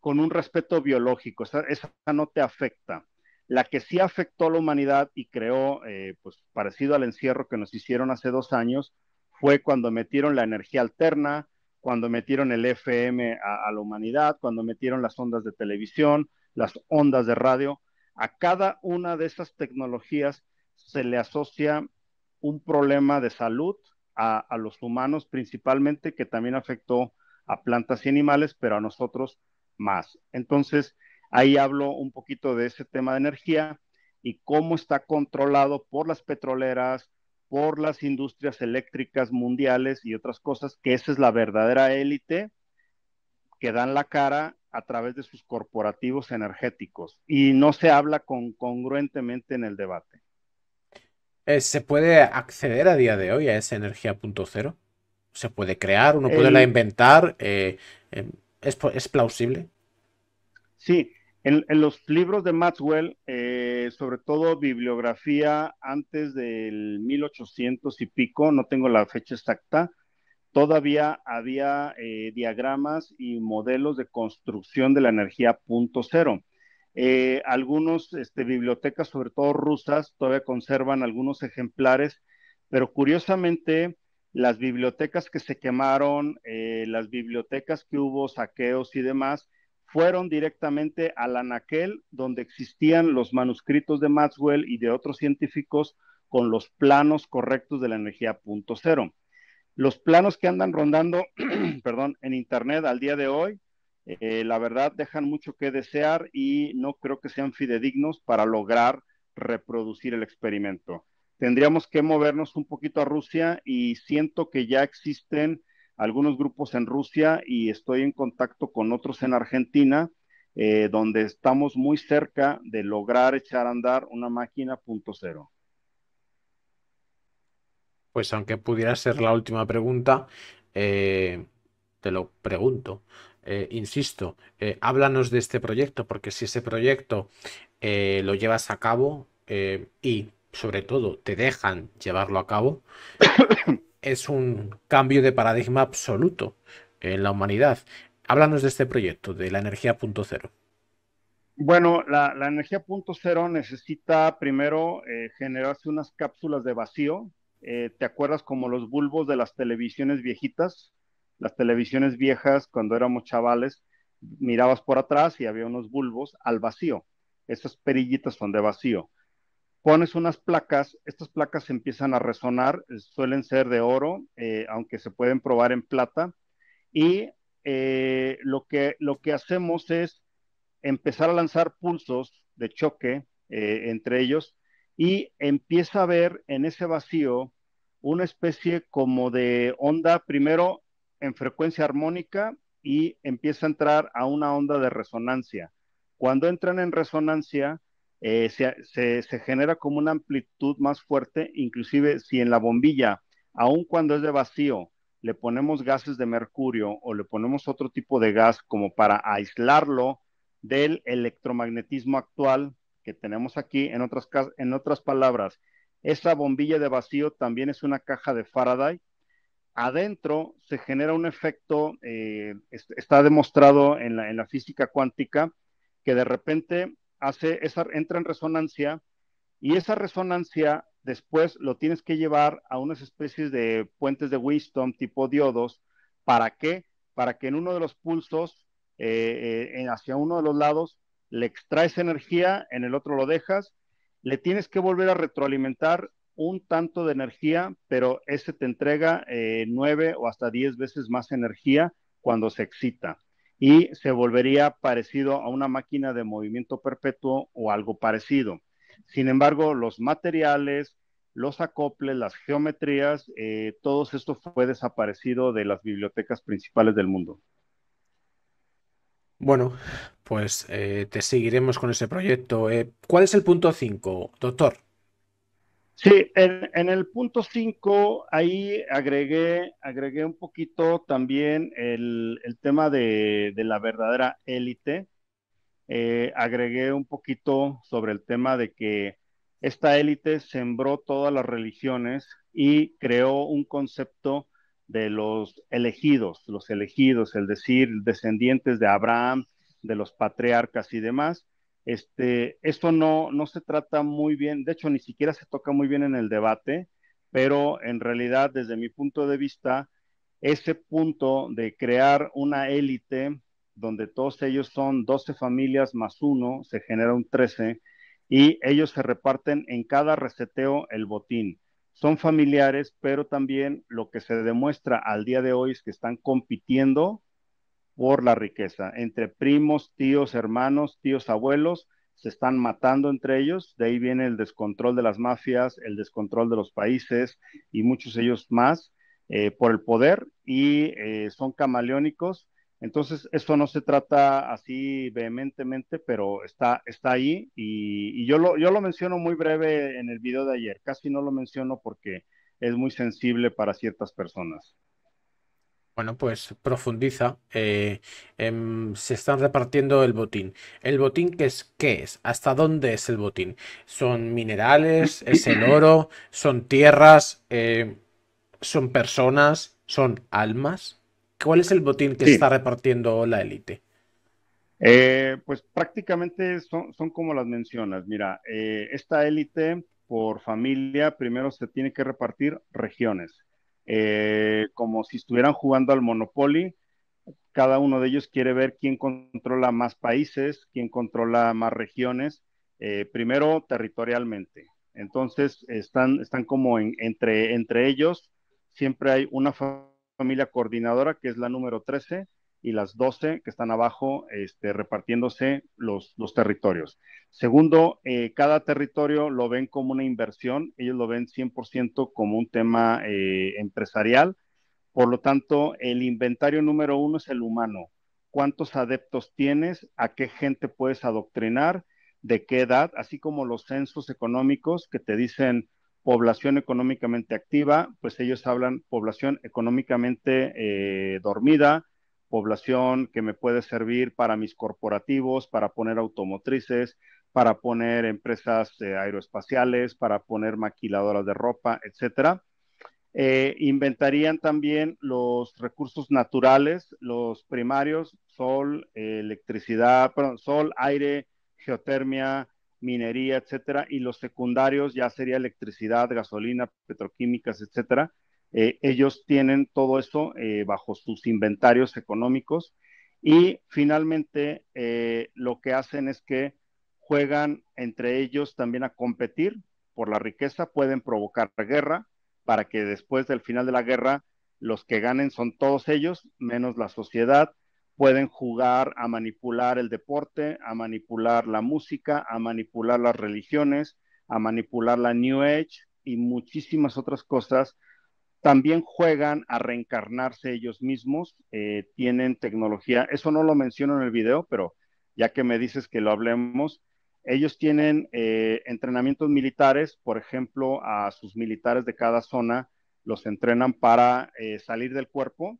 con un respeto biológico, esa no te afecta la que sí afectó a la humanidad y creó, eh, pues parecido al encierro que nos hicieron hace dos años, fue cuando metieron la energía alterna, cuando metieron el FM a, la humanidad, cuando metieron las ondas de televisión, las ondas de radio. A cada una de esas tecnologías se le asocia un problema de salud a los humanos principalmente, que también afectó a plantas y animales, pero a nosotros más. Entonces, Ahí hablo un poquito de ese tema de energía y cómo está controlado por las petroleras, por las industrias eléctricas mundiales y otras cosas, que esa es la verdadera élite que dan la cara a través de sus corporativos energéticos y no se habla con, congruentemente en el debate. Eh, ¿Se puede acceder a día de hoy a esa energía punto cero? ¿Se puede crear? ¿Uno puede la inventar? Eh, em, ¿es, ¿Es plausible? Sí, en, los libros de Maxwell, eh, sobre todo bibliografía antes del 1800 y pico, no tengo la fecha exacta, todavía había eh, diagramas y modelos de construcción de la energía punto cero. Eh, algunos este, bibliotecas, sobre todo rusas, todavía conservan algunos ejemplares, pero curiosamente las bibliotecas que se quemaron, las bibliotecas que hubo saqueos y demás, fueron directamente a la Naquel, donde existían los manuscritos de Maxwell y de otros científicos con los planos correctos de la energía punto cero. Los planos que andan rondando, perdón, en internet al día de hoy, eh, la verdad dejan mucho que desear y no creo que sean fidedignos para lograr reproducir el experimento. Tendríamos que movernos un poquito a Rusia y siento que ya existen algunos grupos en Rusia y estoy en contacto con otros en Argentina, eh, donde estamos muy cerca de lograr echar a andar una máquina punto cero. Pues aunque pudiera ser la última pregunta, eh, te lo pregunto. Eh, insisto, háblanos de este proyecto, porque si ese proyecto lo llevas a cabo y sobre todo te dejan llevarlo a cabo, es un cambio de paradigma absoluto en la humanidad. Háblanos de este proyecto, de la energía punto cero. Bueno, la, energía punto cero necesita primero eh, generarse unas cápsulas de vacío. Eh, ¿Te acuerdas como los bulbos de las televisiones viejitas? Las televisiones viejas, cuando éramos chavales, mirabas por atrás y había unos bulbos al vacío. Esas perillitas son de vacío pones unas placas, estas placas empiezan a resonar, eh, suelen ser de oro, eh, aunque se pueden probar en plata, y eh, lo, que, lo que hacemos es empezar a lanzar pulsos de choque entre ellos y empieza a ver en ese vacío una especie como de onda, primero en frecuencia armónica y empieza a entrar a una onda de resonancia. Cuando entran en resonancia, eh, se, genera como una amplitud más fuerte, inclusive si en la bombilla, aun cuando es de vacío, le ponemos gases de mercurio o le ponemos otro tipo de gas como para aislarlo del electromagnetismo actual que tenemos aquí, en otras, palabras, esa bombilla de vacío también es una caja de Faraday. Adentro se genera un efecto, eh, está demostrado en la física cuántica, que de repente hace esa, entra en resonancia y esa resonancia después lo tienes que llevar a unas especies de puentes de wisdom tipo diodos. ¿Para qué? Para que en uno de los pulsos, eh, eh, hacia uno de los lados, le extraes energía, en el otro lo dejas, le tienes que volver a retroalimentar un tanto de energía, pero ese te entrega eh, nueve o hasta diez veces más energía cuando se excita y se volvería parecido a una máquina de movimiento perpetuo o algo parecido. Sin embargo, los materiales, los acoples, las geometrías, eh, todo esto fue desaparecido de las bibliotecas principales del mundo. Bueno, pues eh, te seguiremos con ese proyecto. Eh, ¿Cuál es el punto 5, doctor? Sí, en, el punto 5 ahí agregué, agregué un poquito también el, tema de, la verdadera élite. Eh, agregué un poquito sobre el tema de que esta élite sembró todas las religiones y creó un concepto de los elegidos, los elegidos, es decir, descendientes de Abraham, de los patriarcas y demás este, esto no, se trata muy bien, de hecho ni siquiera se toca muy bien en el debate, pero en realidad desde mi punto de vista, ese punto de crear una élite donde todos ellos son 12 familias más uno, se genera un 13, y ellos se reparten en cada reseteo el botín. Son familiares, pero también lo que se demuestra al día de hoy es que están compitiendo por la riqueza. Entre primos, tíos, hermanos, tíos, abuelos, se están matando entre ellos. De ahí viene el descontrol de las mafias, el descontrol de los países y muchos ellos más eh, por el poder y eh, son camaleónicos. Entonces, esto no se trata así vehementemente, pero está, está ahí y, yo, yo lo menciono muy breve en el video de ayer. Casi no lo menciono porque es muy sensible para ciertas personas. Bueno, pues profundiza. Eh, em, se están repartiendo el botín. ¿El botín qué es? ¿Qué es? ¿Hasta dónde es el botín? ¿Son minerales? ¿Es el oro? ¿Son tierras? Eh, ¿Son personas? ¿Son almas? ¿Cuál es el botín que está repartiendo la élite? Eh, pues prácticamente son, son, como las mencionas. Mira, esta élite por familia primero se tiene que repartir regiones. Eh, como si estuvieran jugando al Monopoly. Cada uno de ellos quiere ver quién controla más países, quién controla más regiones, eh, primero territorialmente. Entonces están, están como entre, entre ellos, siempre hay una familia coordinadora que es la número 13 y las 12 que están abajo este, repartiéndose los, territorios. Segundo, eh, cada territorio lo ven como una inversión, ellos lo ven 100% como un tema eh, empresarial, por lo tanto, el inventario número uno es el humano. ¿Cuántos adeptos tienes? ¿A qué gente puedes adoctrinar? ¿De qué edad? Así como los censos económicos que te dicen población económicamente activa, pues ellos hablan población económicamente eh, dormida, población que me puede servir para mis corporativos, para poner automotrices, para poner empresas eh, aeroespaciales, para poner maquiladoras de ropa, etcétera. Eh, inventarían también los recursos naturales, los primarios, sol, electricidad, perdón, sol, aire, geotermia, minería, etcétera, y los secundarios ya sería electricidad, gasolina, petroquímicas, etcétera. Eh, ellos tienen todo eso eh, bajo sus inventarios económicos y finalmente eh, lo que hacen es que juegan entre ellos también a competir por la riqueza, pueden provocar guerra para que después del final de la guerra los que ganen son todos ellos, menos la sociedad, pueden jugar a manipular el deporte, a manipular la música, a manipular las religiones, a manipular la New Age y muchísimas otras cosas también juegan a reencarnarse ellos mismos, eh, tienen tecnología, eso no lo menciono en el video, pero ya que me dices que lo hablemos, ellos tienen eh, entrenamientos militares, por ejemplo, a sus militares de cada zona los entrenan para eh, salir del cuerpo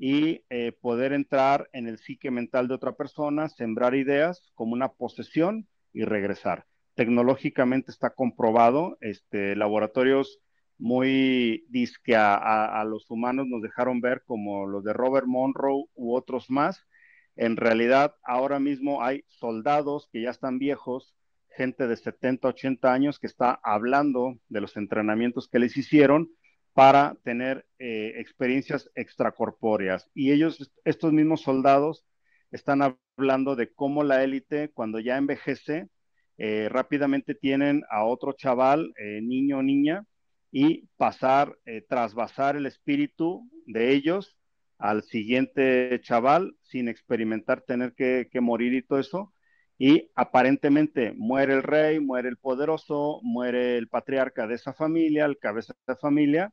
y poder entrar en el psique mental de otra persona, sembrar ideas como una posesión y regresar. Tecnológicamente está comprobado, este, laboratorios muy disque a, los humanos nos dejaron ver como los de Robert Monroe u otros más. En realidad, ahora mismo hay soldados que ya están viejos, gente de 70, 80 años que está hablando de los entrenamientos que les hicieron para tener eh, experiencias extracorpóreas. Y ellos, estos mismos soldados, están hablando de cómo la élite, cuando ya envejece, eh, rápidamente tienen a otro chaval, eh, niño o niña, y pasar, eh, trasvasar el espíritu de ellos al siguiente chaval sin experimentar tener que, morir y todo eso. Y aparentemente muere el rey, muere el poderoso, muere el patriarca de esa familia, el cabeza de esa familia,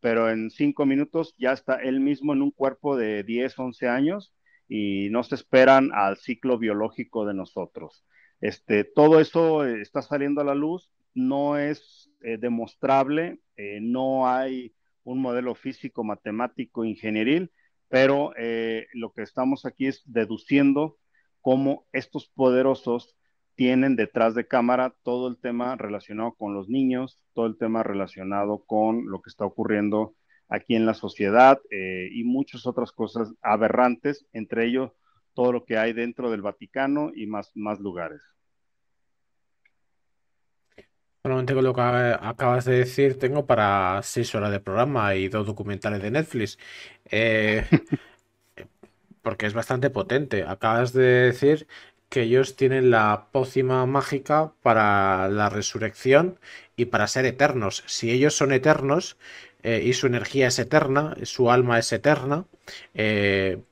pero en cinco minutos ya está él mismo en un cuerpo de 10, 11 años y no se esperan al ciclo biológico de nosotros. Este, todo eso eh, está saliendo a la luz no es eh, demostrable, eh, no hay un modelo físico, matemático, ingenieril, pero eh, lo que estamos aquí es deduciendo cómo estos poderosos tienen detrás de cámara todo el tema relacionado con los niños, todo el tema relacionado con lo que está ocurriendo aquí en la sociedad y muchas otras cosas aberrantes, entre ellos todo lo que hay dentro del Vaticano y más lugares. Solamente con lo que eh, acabas de decir, tengo para seis horas de programa y dos documentales de Netflix. Eh, porque es bastante potente. Acabas de decir que ellos tienen la pócima mágica para la resurrección y para ser eternos. Si ellos son eternos eh, y su energía es eterna, su alma es eterna,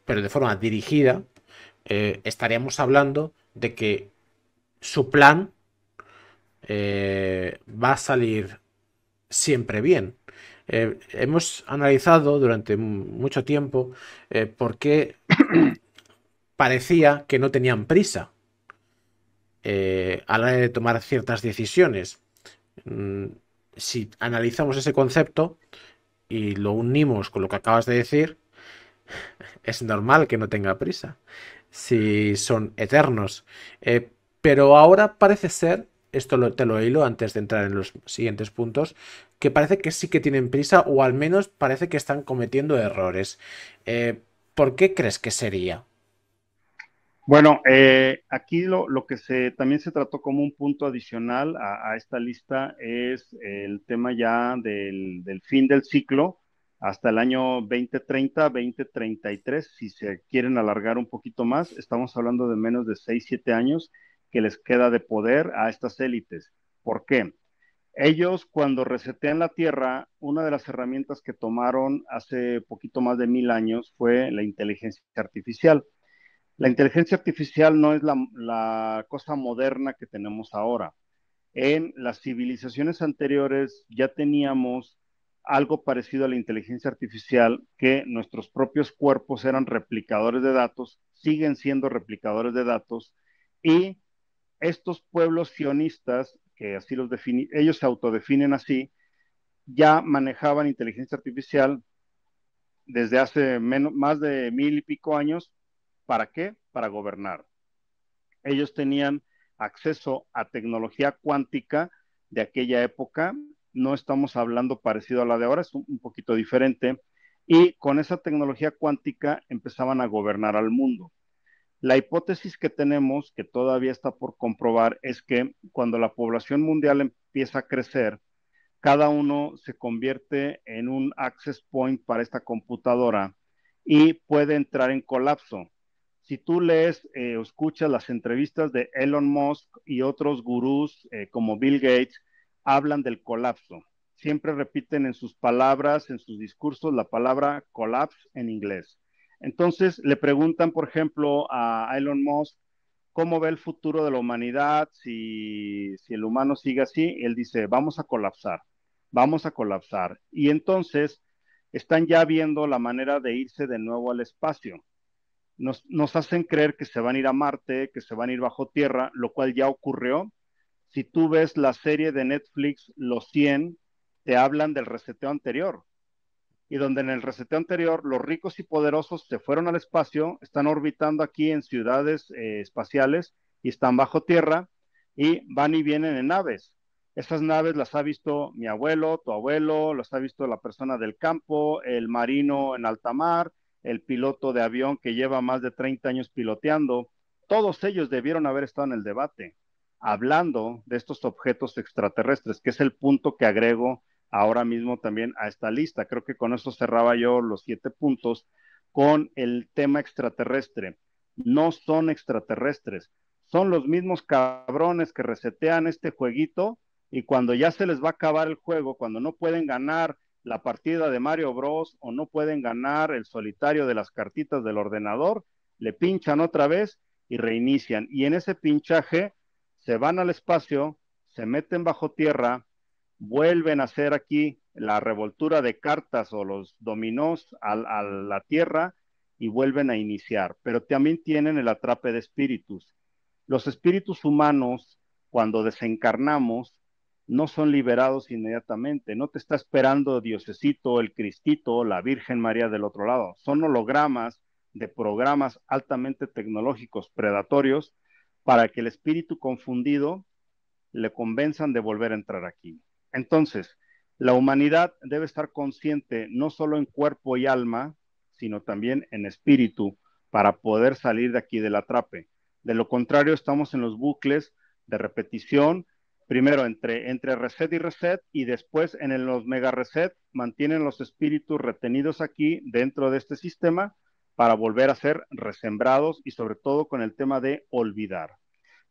pero de forma dirigida, estaríamos hablando de que su plan eh, va a salir siempre bien. Eh, hemos analizado durante mucho tiempo eh, por qué parecía que no tenían prisa a la hora de tomar ciertas decisiones. Mm, si analizamos ese concepto y lo unimos con lo que acabas de decir, es normal que no tenga prisa, si son eternos. pero ahora parece ser esto te lo hilo antes de entrar en los siguientes puntos, que parece que sí que tienen prisa o al menos parece que están cometiendo errores. Eh, ¿Por qué crees que sería? Bueno, eh, aquí lo, que se, también se trató como un punto adicional a, esta lista es el tema ya del, del, fin del ciclo hasta el año 2030, 2033, si se quieren alargar un poquito más, estamos hablando de menos de 6, 7 años que les queda de poder a estas élites. ¿Por qué? Ellos cuando resetean la Tierra, una de las herramientas que tomaron hace poquito más de mil años fue la inteligencia artificial. La inteligencia artificial no es la, la cosa moderna que tenemos ahora. En las civilizaciones anteriores ya teníamos algo parecido a la inteligencia artificial, que nuestros propios cuerpos eran replicadores de datos, siguen siendo replicadores de datos, y estos pueblos sionistas, que así los ellos se autodefinen así, ya manejaban inteligencia artificial desde hace menos, más de mil y pico años. ¿Para qué? Para gobernar. Ellos tenían acceso a tecnología cuántica de aquella época. No estamos hablando parecido a la de ahora, es un poquito diferente. Y con esa tecnología cuántica empezaban a gobernar al mundo. La hipótesis que tenemos, que todavía está por comprobar, es que cuando la población mundial empieza a crecer, cada uno se convierte en un access point para esta computadora y puede entrar en colapso. Si tú lees eh, o escuchas las entrevistas de Elon Musk y otros gurús eh, como Bill Gates, hablan del colapso. Siempre repiten en sus palabras, en sus discursos, la palabra collapse en inglés. Entonces le preguntan, por ejemplo, a Elon Musk cómo ve el futuro de la humanidad si, el humano sigue así. Él dice, vamos a colapsar, vamos a colapsar. Y entonces están ya viendo la manera de irse de nuevo al espacio. Nos, nos, hacen creer que se van a ir a Marte, que se van a ir bajo tierra, lo cual ya ocurrió. Si tú ves la serie de Netflix, Los 100, te hablan del reseteo anterior y donde en el reseteo anterior los ricos y poderosos se fueron al espacio, están orbitando aquí en ciudades eh, espaciales y están bajo tierra y van y vienen en naves. Esas naves las ha visto mi abuelo, tu abuelo, las ha visto la persona del campo, el marino en alta mar, el piloto de avión que lleva más de 30 años piloteando. Todos ellos debieron haber estado en el debate, hablando de estos objetos extraterrestres, que es el punto que agrego ahora mismo también a esta lista. Creo que con eso cerraba yo los siete puntos con el tema extraterrestre. No son extraterrestres, son los mismos cabrones que resetean este jueguito y cuando ya se les va a acabar el juego, cuando no pueden ganar la partida de Mario Bros o no pueden ganar el solitario de las cartitas del ordenador, le pinchan otra vez y reinician. Y en ese pinchaje se van al espacio, se meten bajo tierra, vuelven a hacer aquí la revoltura de cartas o los dominós a, la tierra y vuelven a iniciar, pero también tienen el atrape de espíritus. Los espíritus humanos, cuando desencarnamos, no son liberados inmediatamente, no te está esperando Diosesito, el Cristito, la Virgen María del otro lado, son hologramas de programas altamente tecnológicos predatorios para que el espíritu confundido le convenzan de volver a entrar aquí. Entonces, la humanidad debe estar consciente no solo en cuerpo y alma, sino también en espíritu, para poder salir de aquí del atrape. De lo contrario, estamos en los bucles de repetición, primero entre, reset y reset, y después en los mega reset mantienen los espíritus retenidos aquí dentro de este sistema para volver a ser resembrados y sobre todo con el tema de olvidar.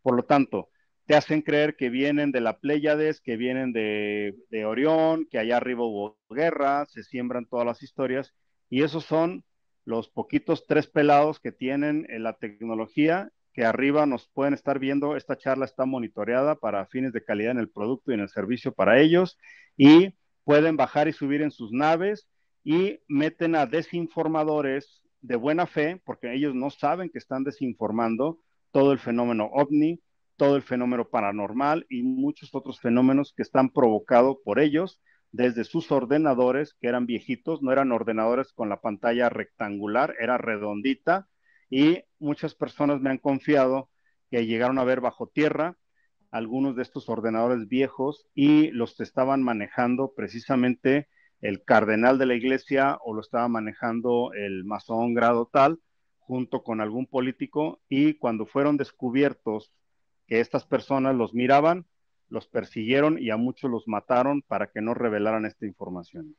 Por lo tanto, te hacen creer que vienen de la Pléyades, que vienen de, de Orión, que allá arriba hubo guerra, se siembran todas las historias, y esos son los poquitos tres pelados que tienen en eh, la tecnología, que arriba nos pueden estar viendo, esta charla está monitoreada para fines de calidad en el producto y en el servicio para ellos, y pueden bajar y subir en sus naves y meten a desinformadores de buena fe, porque ellos no saben que están desinformando todo el fenómeno ovni, todo el fenómeno paranormal y muchos otros fenómenos que están provocados por ellos desde sus ordenadores, que eran viejitos, no eran ordenadores con la pantalla rectangular, era redondita, y muchas personas me han confiado que llegaron a ver bajo tierra algunos de estos ordenadores viejos y los estaban manejando precisamente el cardenal de la iglesia o lo estaba manejando el masón grado tal junto con algún político y cuando fueron descubiertos que estas personas los miraban, los persiguieron y a muchos los mataron para que no revelaran esta información.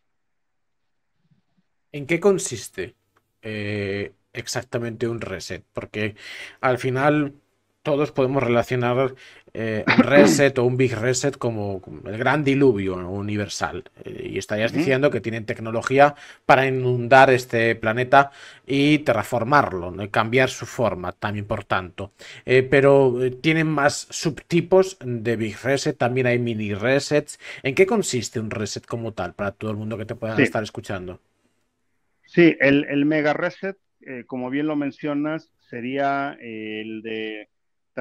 ¿En qué consiste eh, exactamente un reset? Porque al final todos podemos relacionar eh, reset o un big reset como el gran diluvio universal. Eh, y estarías diciendo que tienen tecnología para inundar este planeta y transformarlo, cambiar su forma también, por tanto. Eh, pero eh, tienen más subtipos de big reset, también hay mini resets. ¿En qué consiste un reset como tal para todo el mundo que te pueda estar escuchando? Sí, el mega reset, como bien lo mencionas, sería el de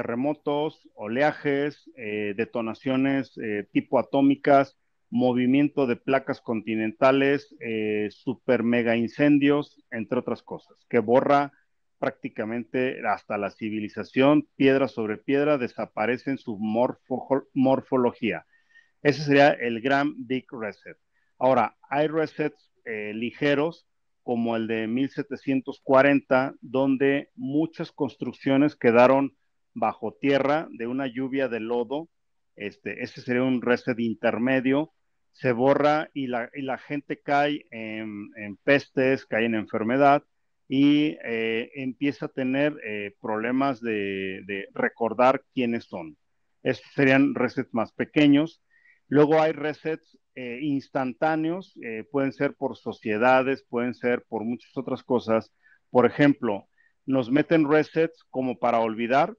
terremotos, oleajes, eh, detonaciones eh, tipo atómicas, movimiento de placas continentales, eh, super mega incendios, entre otras cosas, que borra prácticamente hasta la civilización, piedra sobre piedra, desaparece en su morfología. Ese sería el gran Big Reset. Ahora, hay resets ligeros como el de 1740, donde muchas construcciones quedaron bajo tierra de una lluvia de lodo. Este, ese sería un reset intermedio. Se borra y la, gente cae en, en, pestes, cae en enfermedad y eh, empieza a tener eh, problemas de, recordar quiénes son. Estos serían resets más pequeños. Luego hay resets eh, instantáneos, pueden ser por sociedades, pueden ser por muchas otras cosas. Por ejemplo, nos meten resets como para olvidar,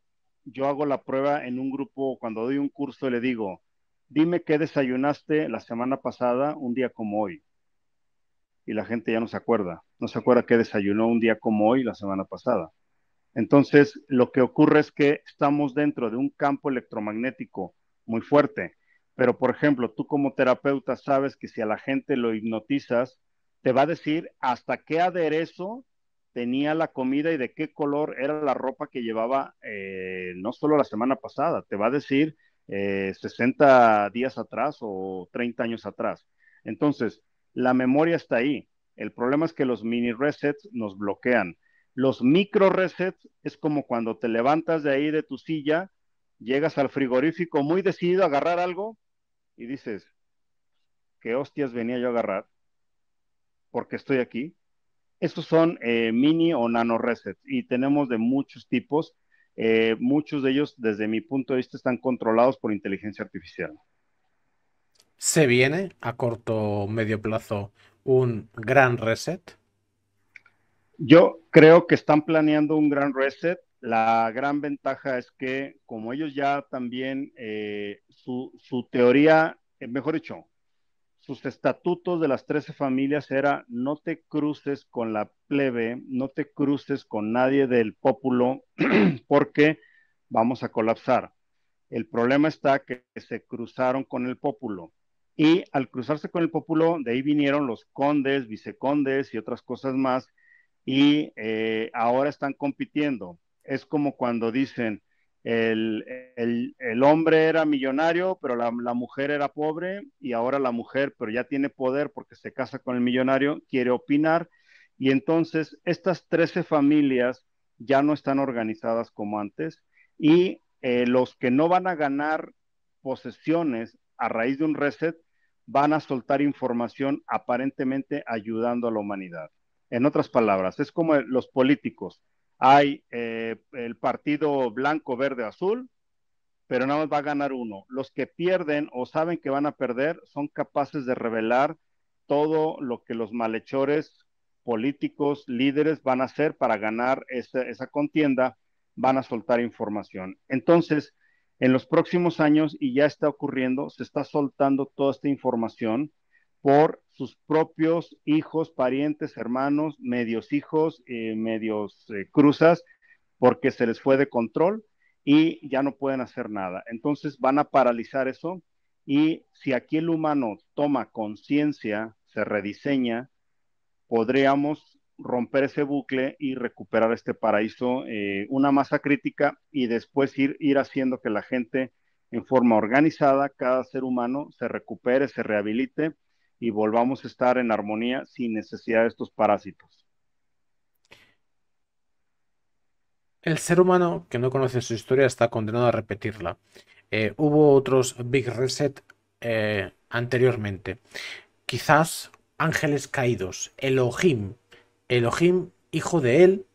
yo hago la prueba en un grupo, cuando doy un curso, le digo, dime qué desayunaste la semana pasada, un día como hoy. Y la gente ya no se acuerda, no se acuerda qué desayunó un día como hoy la semana pasada. Entonces, lo que ocurre es que estamos dentro de un campo electromagnético muy fuerte. Pero, por ejemplo, tú como terapeuta sabes que si a la gente lo hipnotizas, te va a decir hasta qué aderezo tenía la comida y de qué color era la ropa que llevaba eh, no solo la semana pasada, te va a decir 60 eh, días atrás o 30 años atrás. Entonces, la memoria está ahí. El problema es que los mini resets nos bloquean. Los micro resets es como cuando te levantas de ahí de tu silla, llegas al frigorífico muy decidido a agarrar algo y dices, ¿qué hostias venía yo a agarrar? Porque estoy aquí, estos son eh, mini o nano resets y tenemos de muchos tipos. Eh, muchos de ellos, desde mi punto de vista, están controlados por inteligencia artificial. ¿Se viene a corto o medio plazo un gran reset? Yo creo que están planeando un gran reset. La gran ventaja es que como ellos ya también eh, su, teoría, mejor dicho, sus estatutos de las trece familias era no te cruces con la plebe, no te cruces con nadie del pópulo, porque vamos a colapsar. El problema está que se cruzaron con el pópulo. Y al cruzarse con el pópulo, de ahí vinieron los condes, vicecondes y otras cosas más, y eh, ahora están compitiendo. Es como cuando dicen, el, hombre era millonario, pero la, mujer era pobre y ahora la mujer, pero ya tiene poder porque se casa con el millonario, quiere opinar y entonces estas 13 familias ya no están organizadas como antes y eh, los que no van a ganar posesiones a raíz de un reset van a soltar información aparentemente ayudando a la humanidad. En otras palabras, es como los políticos hay eh, el partido blanco, verde, azul, pero nada más va a ganar uno. Los que pierden o saben que van a perder son capaces de revelar todo lo que los malhechores políticos, líderes van a hacer para ganar esa contienda, van a soltar información. Entonces, en los próximos años, y ya está ocurriendo, se está soltando toda esta información por sus propios hijos, parientes, hermanos, medios hijos, eh, medios eh, cruzas, porque se les fue de control y ya no pueden hacer nada. Entonces van a paralizar eso y si aquí el humano toma conciencia, se rediseña, podríamos romper ese bucle y recuperar este paraíso, eh, una masa crítica y después ir, ir haciendo que la gente en forma organizada, cada ser humano se recupere, se rehabilite y volvamos a estar en armonía sin necesidad de estos parásitos. El ser humano que no conoce su historia está condenado a repetirla. Eh, hubo otros Big Reset eh, anteriormente. Quizás ángeles caídos, Elohim, Elohim, hijo de él,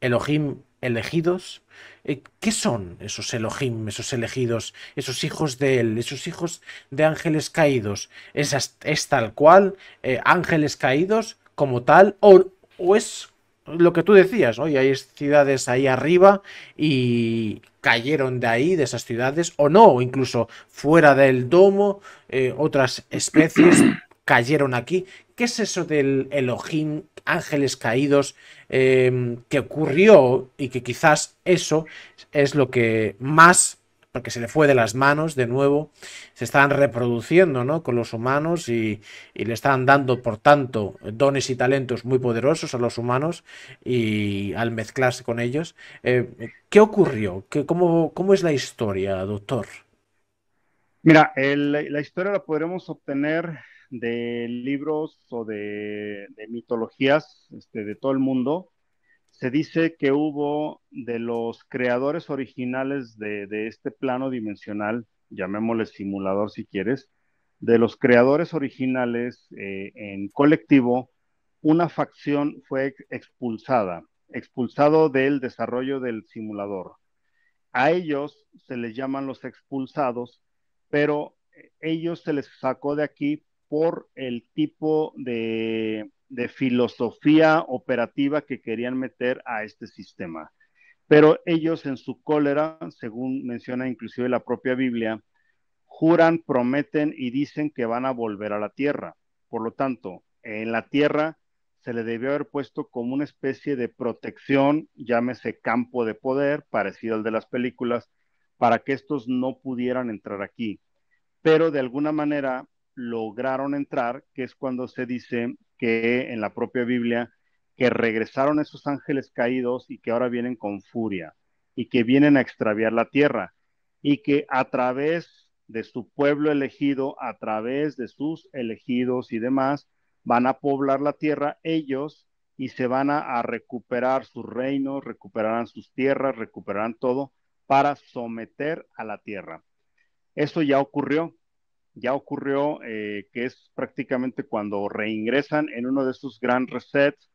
Elohim elegidos, eh, ¿Qué son esos Elohim, esos elegidos, esos hijos de él, esos hijos de ángeles caídos? ¿Es, tal cual eh, ángeles caídos como tal? ¿O, o es lo que tú decías, hoy hay ciudades ahí arriba y cayeron de ahí, de esas ciudades, o no, incluso fuera del domo, eh, otras especies cayeron aquí. ¿Qué es eso del Elohim, ángeles caídos, em, que ocurrió y que quizás eso es lo que más, porque se le fue de las manos de nuevo, se están reproduciendo con los humanos y, le están dando, por tanto, dones y talentos muy poderosos a los humanos y al mezclarse con ellos. Eh, ¿Qué ocurrió? ¿Qué, cómo, ¿Cómo es la historia, doctor? Mira, la historia la podremos obtener de libros o de, mitologías este, de todo el mundo, se dice que hubo de los creadores originales de, este plano dimensional, llamémosle simulador si quieres, de los creadores originales eh, en colectivo, una facción fue expulsada, expulsado del desarrollo del simulador. A ellos se les llaman los expulsados, pero eh, ellos se les sacó de aquí por el tipo de, filosofía operativa que querían meter a este sistema. Pero ellos en su cólera, según menciona inclusive la propia Biblia, juran, prometen y dicen que van a volver a la tierra. Por lo tanto, en la tierra se le debió haber puesto como una especie de protección, llámese campo de poder, parecido al de las películas, para que estos no pudieran entrar aquí. Pero de alguna manera lograron entrar, que es cuando se dice que en la propia Biblia, que regresaron esos ángeles caídos y que ahora vienen con furia y que vienen a extraviar la tierra y que a través de su pueblo elegido, a través de sus elegidos y demás, van a poblar la tierra ellos y se van a, recuperar sus reinos, recuperarán sus tierras, recuperarán todo para someter a la tierra. Eso ya ocurrió, ya ocurrió, eh, que es prácticamente cuando reingresan en uno de sus gran resets,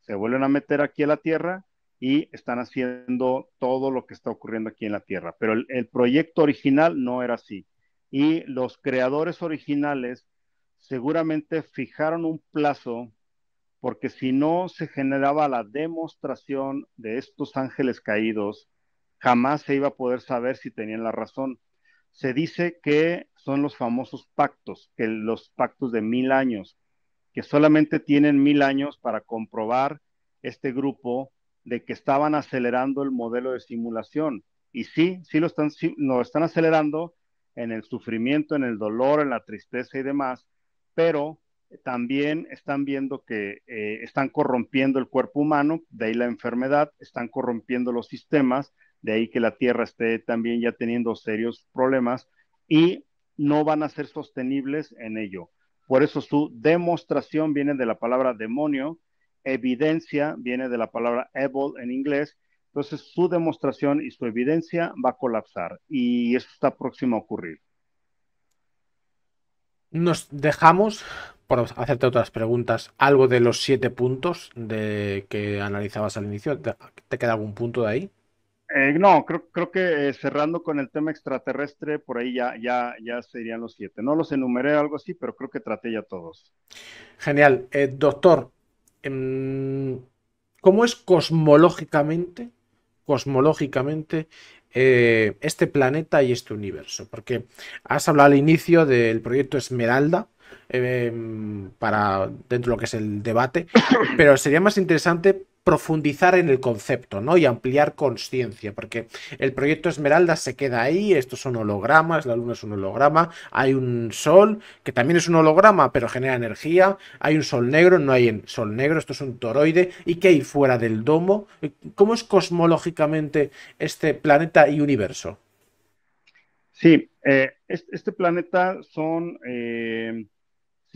se vuelven a meter aquí a la Tierra y están haciendo todo lo que está ocurriendo aquí en la Tierra. Pero el proyecto original no era así. Y los creadores originales seguramente fijaron un plazo porque si no se generaba la demostración de estos ángeles caídos, jamás se iba a poder saber si tenían la razón. Se dice que son los famosos pactos, que los pactos de mil años, que solamente tienen mil años para comprobar este grupo de que estaban acelerando el modelo de simulación. Y sí, sí lo están, lo están acelerando en el sufrimiento, en el dolor, en la tristeza y demás, pero también están viendo que eh, están corrompiendo el cuerpo humano, de ahí la enfermedad, están corrompiendo los sistemas, de ahí que la Tierra esté también ya teniendo serios problemas y no van a ser sostenibles en ello. Por eso su demostración viene de la palabra demonio, evidencia viene de la palabra evil en inglés, entonces su demostración y su evidencia va a colapsar y eso está próximo a ocurrir. Nos dejamos, por hacerte otras preguntas, algo de los siete puntos de que analizabas al inicio. ¿Te queda algún punto de ahí? Eh, no, creo, que eh, cerrando con el tema extraterrestre, por ahí ya, ya, serían los siete. No los enumeré algo así, pero creo que traté ya todos. Genial. Eh, doctor, em, ¿cómo es cosmológicamente, cosmológicamente este planeta y este universo? Porque has hablado al inicio del proyecto Esmeralda. Em, para dentro de lo que es el debate, pero sería más interesante profundizar en el concepto, ¿no? Y ampliar conciencia, porque el proyecto Esmeralda se queda ahí, estos son hologramas, la luna es un holograma, hay un sol, que también es un holograma, pero genera energía, hay un sol negro, no hay sol negro, esto es un toroide, ¿y qué hay fuera del domo? ¿Cómo es cosmológicamente este planeta y universo? Sí, eh, este, planeta son... Eh,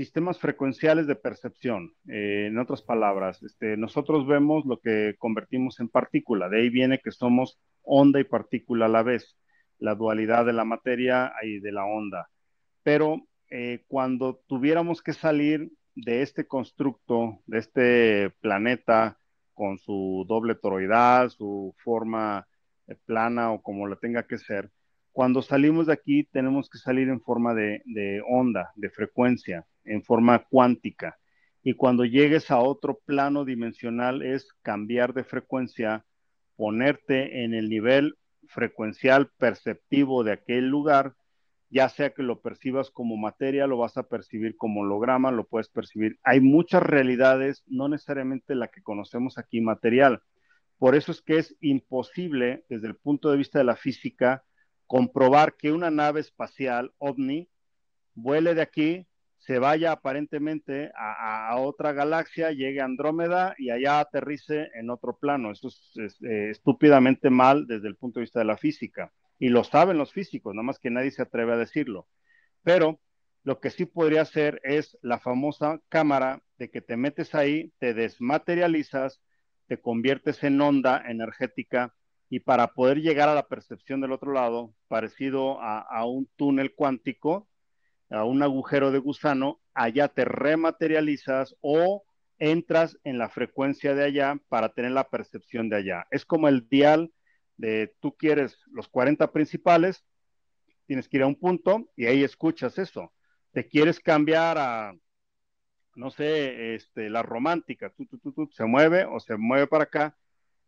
sistemas frecuenciales de percepción. Eh, en otras palabras, este, nosotros vemos lo que convertimos en partícula, de ahí viene que somos onda y partícula a la vez, la dualidad de la materia y de la onda. Pero eh, cuando tuviéramos que salir de este constructo, de este planeta, con su doble toroidal, su forma eh, plana o como la tenga que ser, cuando salimos de aquí tenemos que salir en forma de onda, de frecuencia en forma cuántica. Y cuando llegues a otro plano dimensional es cambiar de frecuencia, ponerte en el nivel frecuencial perceptivo de aquel lugar, ya sea que lo percibas como materia, lo vas a percibir como holograma, lo puedes percibir. Hay muchas realidades, no necesariamente la que conocemos aquí material. Por eso es que es imposible, desde el punto de vista de la física, comprobar que una nave espacial ovni vuele de aquí se vaya aparentemente a, otra galaxia, llegue a Andrómeda y allá aterrice en otro plano. Eso es, eh, estúpidamente mal desde el punto de vista de la física. Y lo saben los físicos, nada más que nadie se atreve a decirlo. Pero lo que sí podría ser es la famosa cámara de que te metes ahí, te desmaterializas, te conviertes en onda energética y para poder llegar a la percepción del otro lado, parecido a un túnel cuántico, a un agujero de gusano, allá te rematerializas o entras en la frecuencia de allá para tener la percepción de allá. Es como el dial de tú quieres los 40 principales, tienes que ir a un punto y ahí escuchas eso. Te quieres cambiar a, no sé, este, la romántica, se mueve o se mueve para acá.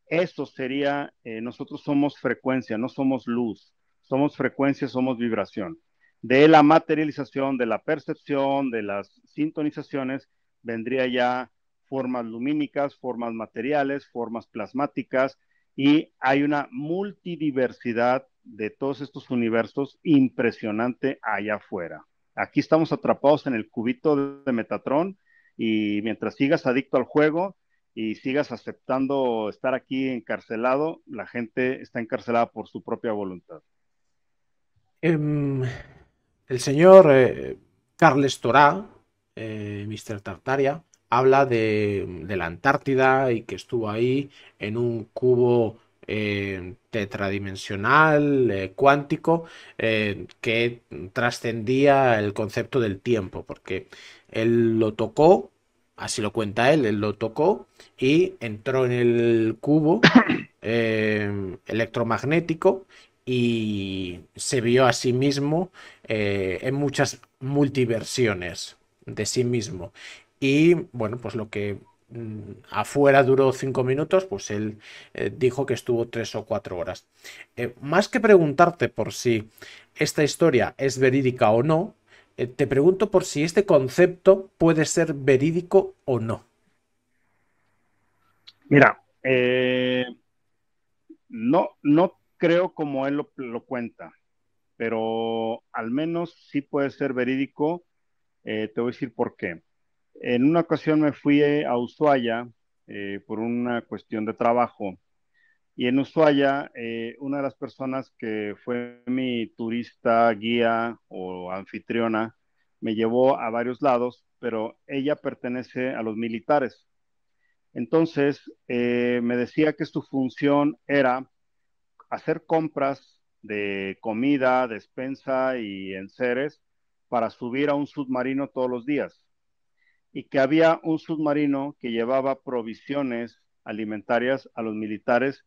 Eso sería, eh, nosotros somos frecuencia, no somos luz, somos frecuencia, somos vibración de la materialización, de la percepción, de las sintonizaciones, vendría ya formas lumínicas, formas materiales, formas plasmáticas, y hay una multidiversidad de todos estos universos impresionante allá afuera. Aquí estamos atrapados en el cubito de Metatron y mientras sigas adicto al juego y sigas aceptando estar aquí encarcelado, la gente está encarcelada por su propia voluntad. Em, el señor eh, Carles Torá, eh, Mr. Tartaria, habla de, la Antártida y que estuvo ahí en un cubo eh, tetradimensional, cuántico, que trascendía el concepto del tiempo, porque él lo tocó, así lo cuenta él, él lo tocó y entró en el cubo electromagnético y se vio a sí mismo eh, en muchas multiversiones de sí mismo. Y bueno, pues lo que mm, afuera duró cinco minutos, pues él eh, dijo que estuvo tres o cuatro horas. Eh, más que preguntarte por si esta historia es verídica o no, te pregunto por si este concepto puede ser verídico o no. Mira, no, no creo como él lo, cuenta, pero al menos sí puede ser verídico. Eh, te voy a decir por qué. En una ocasión me fui a Ushuaia eh, por una cuestión de trabajo y en Ushuaia eh, una de las personas que fue mi turista, guía o anfitriona me llevó a varios lados, pero ella pertenece a los militares. Entonces, me decía que su función era hacer compras de comida, despensa y enseres para subir a un submarino todos los días. Y que había un submarino que llevaba provisiones alimentarias a los militares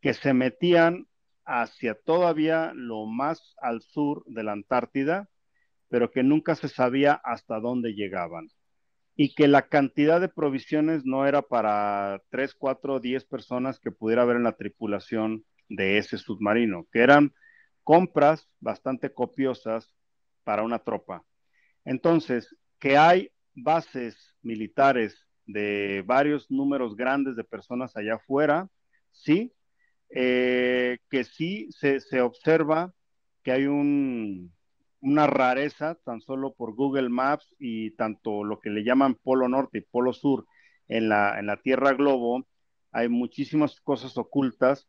que se metían hacia todavía lo más al sur de la Antártida, pero que nunca se sabía hasta dónde llegaban. Y que la cantidad de provisiones no era para 3, 4, 10 personas que pudiera haber en la tripulación de ese submarino, que eran compras bastante copiosas para una tropa. Entonces, que hay bases militares de varios números grandes de personas allá afuera, sí, eh, que sí se, observa que hay una rareza tan solo por Google Maps y tanto lo que le llaman Polo Norte y Polo Sur en la, en la Tierra Globo, hay muchísimas cosas ocultas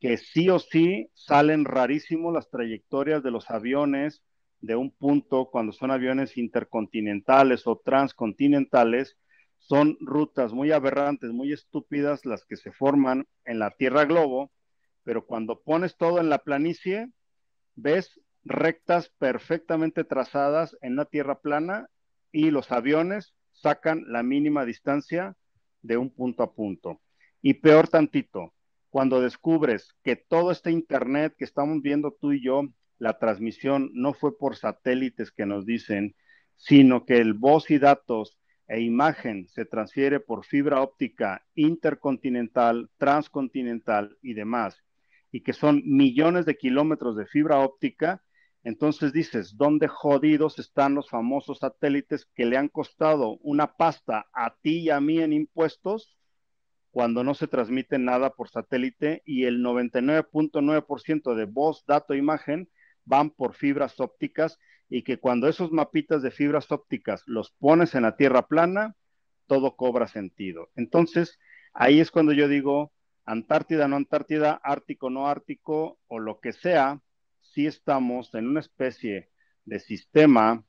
que sí o sí salen rarísimo las trayectorias de los aviones de un punto cuando son aviones intercontinentales o transcontinentales, son rutas muy aberrantes, muy estúpidas las que se forman en la Tierra Globo, pero cuando pones todo en la planicie, ves rectas perfectamente trazadas en la Tierra plana y los aviones sacan la mínima distancia de un punto a punto. Y peor tantito, cuando descubres que todo este Internet que estamos viendo tú y yo, la transmisión no fue por satélites que nos dicen, sino que el voz y datos e imagen se transfiere por fibra óptica intercontinental, transcontinental y demás, y que son millones de kilómetros de fibra óptica, entonces dices, ¿dónde jodidos están los famosos satélites que le han costado una pasta a ti y a mí en impuestos cuando no se transmite nada por satélite y el 99.9% de voz, dato, imagen van por fibras ópticas y que cuando esos mapitas de fibras ópticas los pones en la tierra plana, todo cobra sentido. Entonces, ahí es cuando yo digo, Antártida, no Antártida, Ártico, no Ártico, o lo que sea, si estamos en una especie de sistema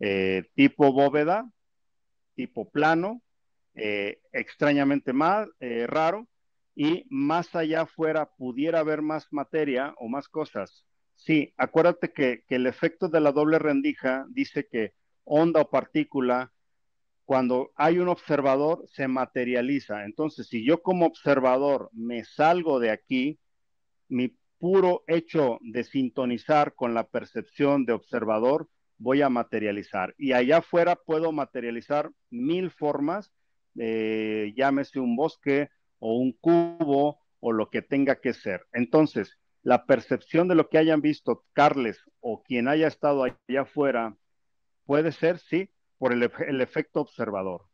eh, tipo bóveda, tipo plano, eh, extrañamente mal, eh, raro, y más allá afuera pudiera haber más materia o más cosas. Sí, acuérdate que, que el efecto de la doble rendija dice que onda o partícula, cuando hay un observador, se materializa. Entonces, si yo como observador me salgo de aquí, mi puro hecho de sintonizar con la percepción de observador, voy a materializar. Y allá afuera puedo materializar mil formas eh, llámese un bosque o un cubo o lo que tenga que ser. Entonces, la percepción de lo que hayan visto Carles o quien haya estado allá afuera puede ser, sí, por el efecto observador.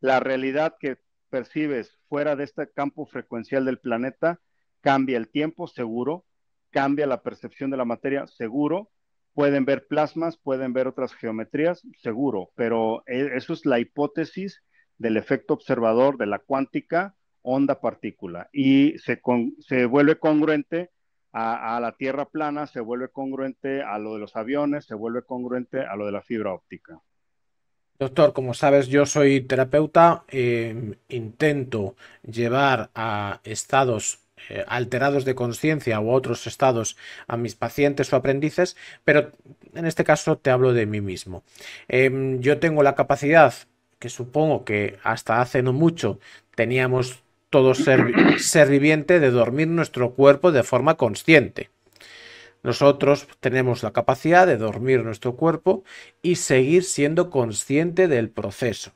La realidad que percibes fuera de este campo frecuencial del planeta cambia el tiempo, seguro, cambia la percepción de la materia, seguro, pueden ver plasmas, pueden ver otras geometrías, seguro, pero eh, eso es la hipótesis del efecto observador de la cuántica onda-partícula y se, se, vuelve congruente a, la Tierra plana, se vuelve congruente a lo de los aviones, se vuelve congruente a lo de la fibra óptica. Doctor, como sabes, yo soy terapeuta, em, intento llevar a estados eh, alterados de conciencia u otros estados a mis pacientes o aprendices, pero en este caso te hablo de mí mismo. Em, yo tengo la capacidad que supongo que hasta hace no mucho teníamos todo ser, ser viviente de dormir nuestro cuerpo de forma consciente. Nosotros tenemos la capacidad de dormir nuestro cuerpo y seguir siendo consciente del proceso.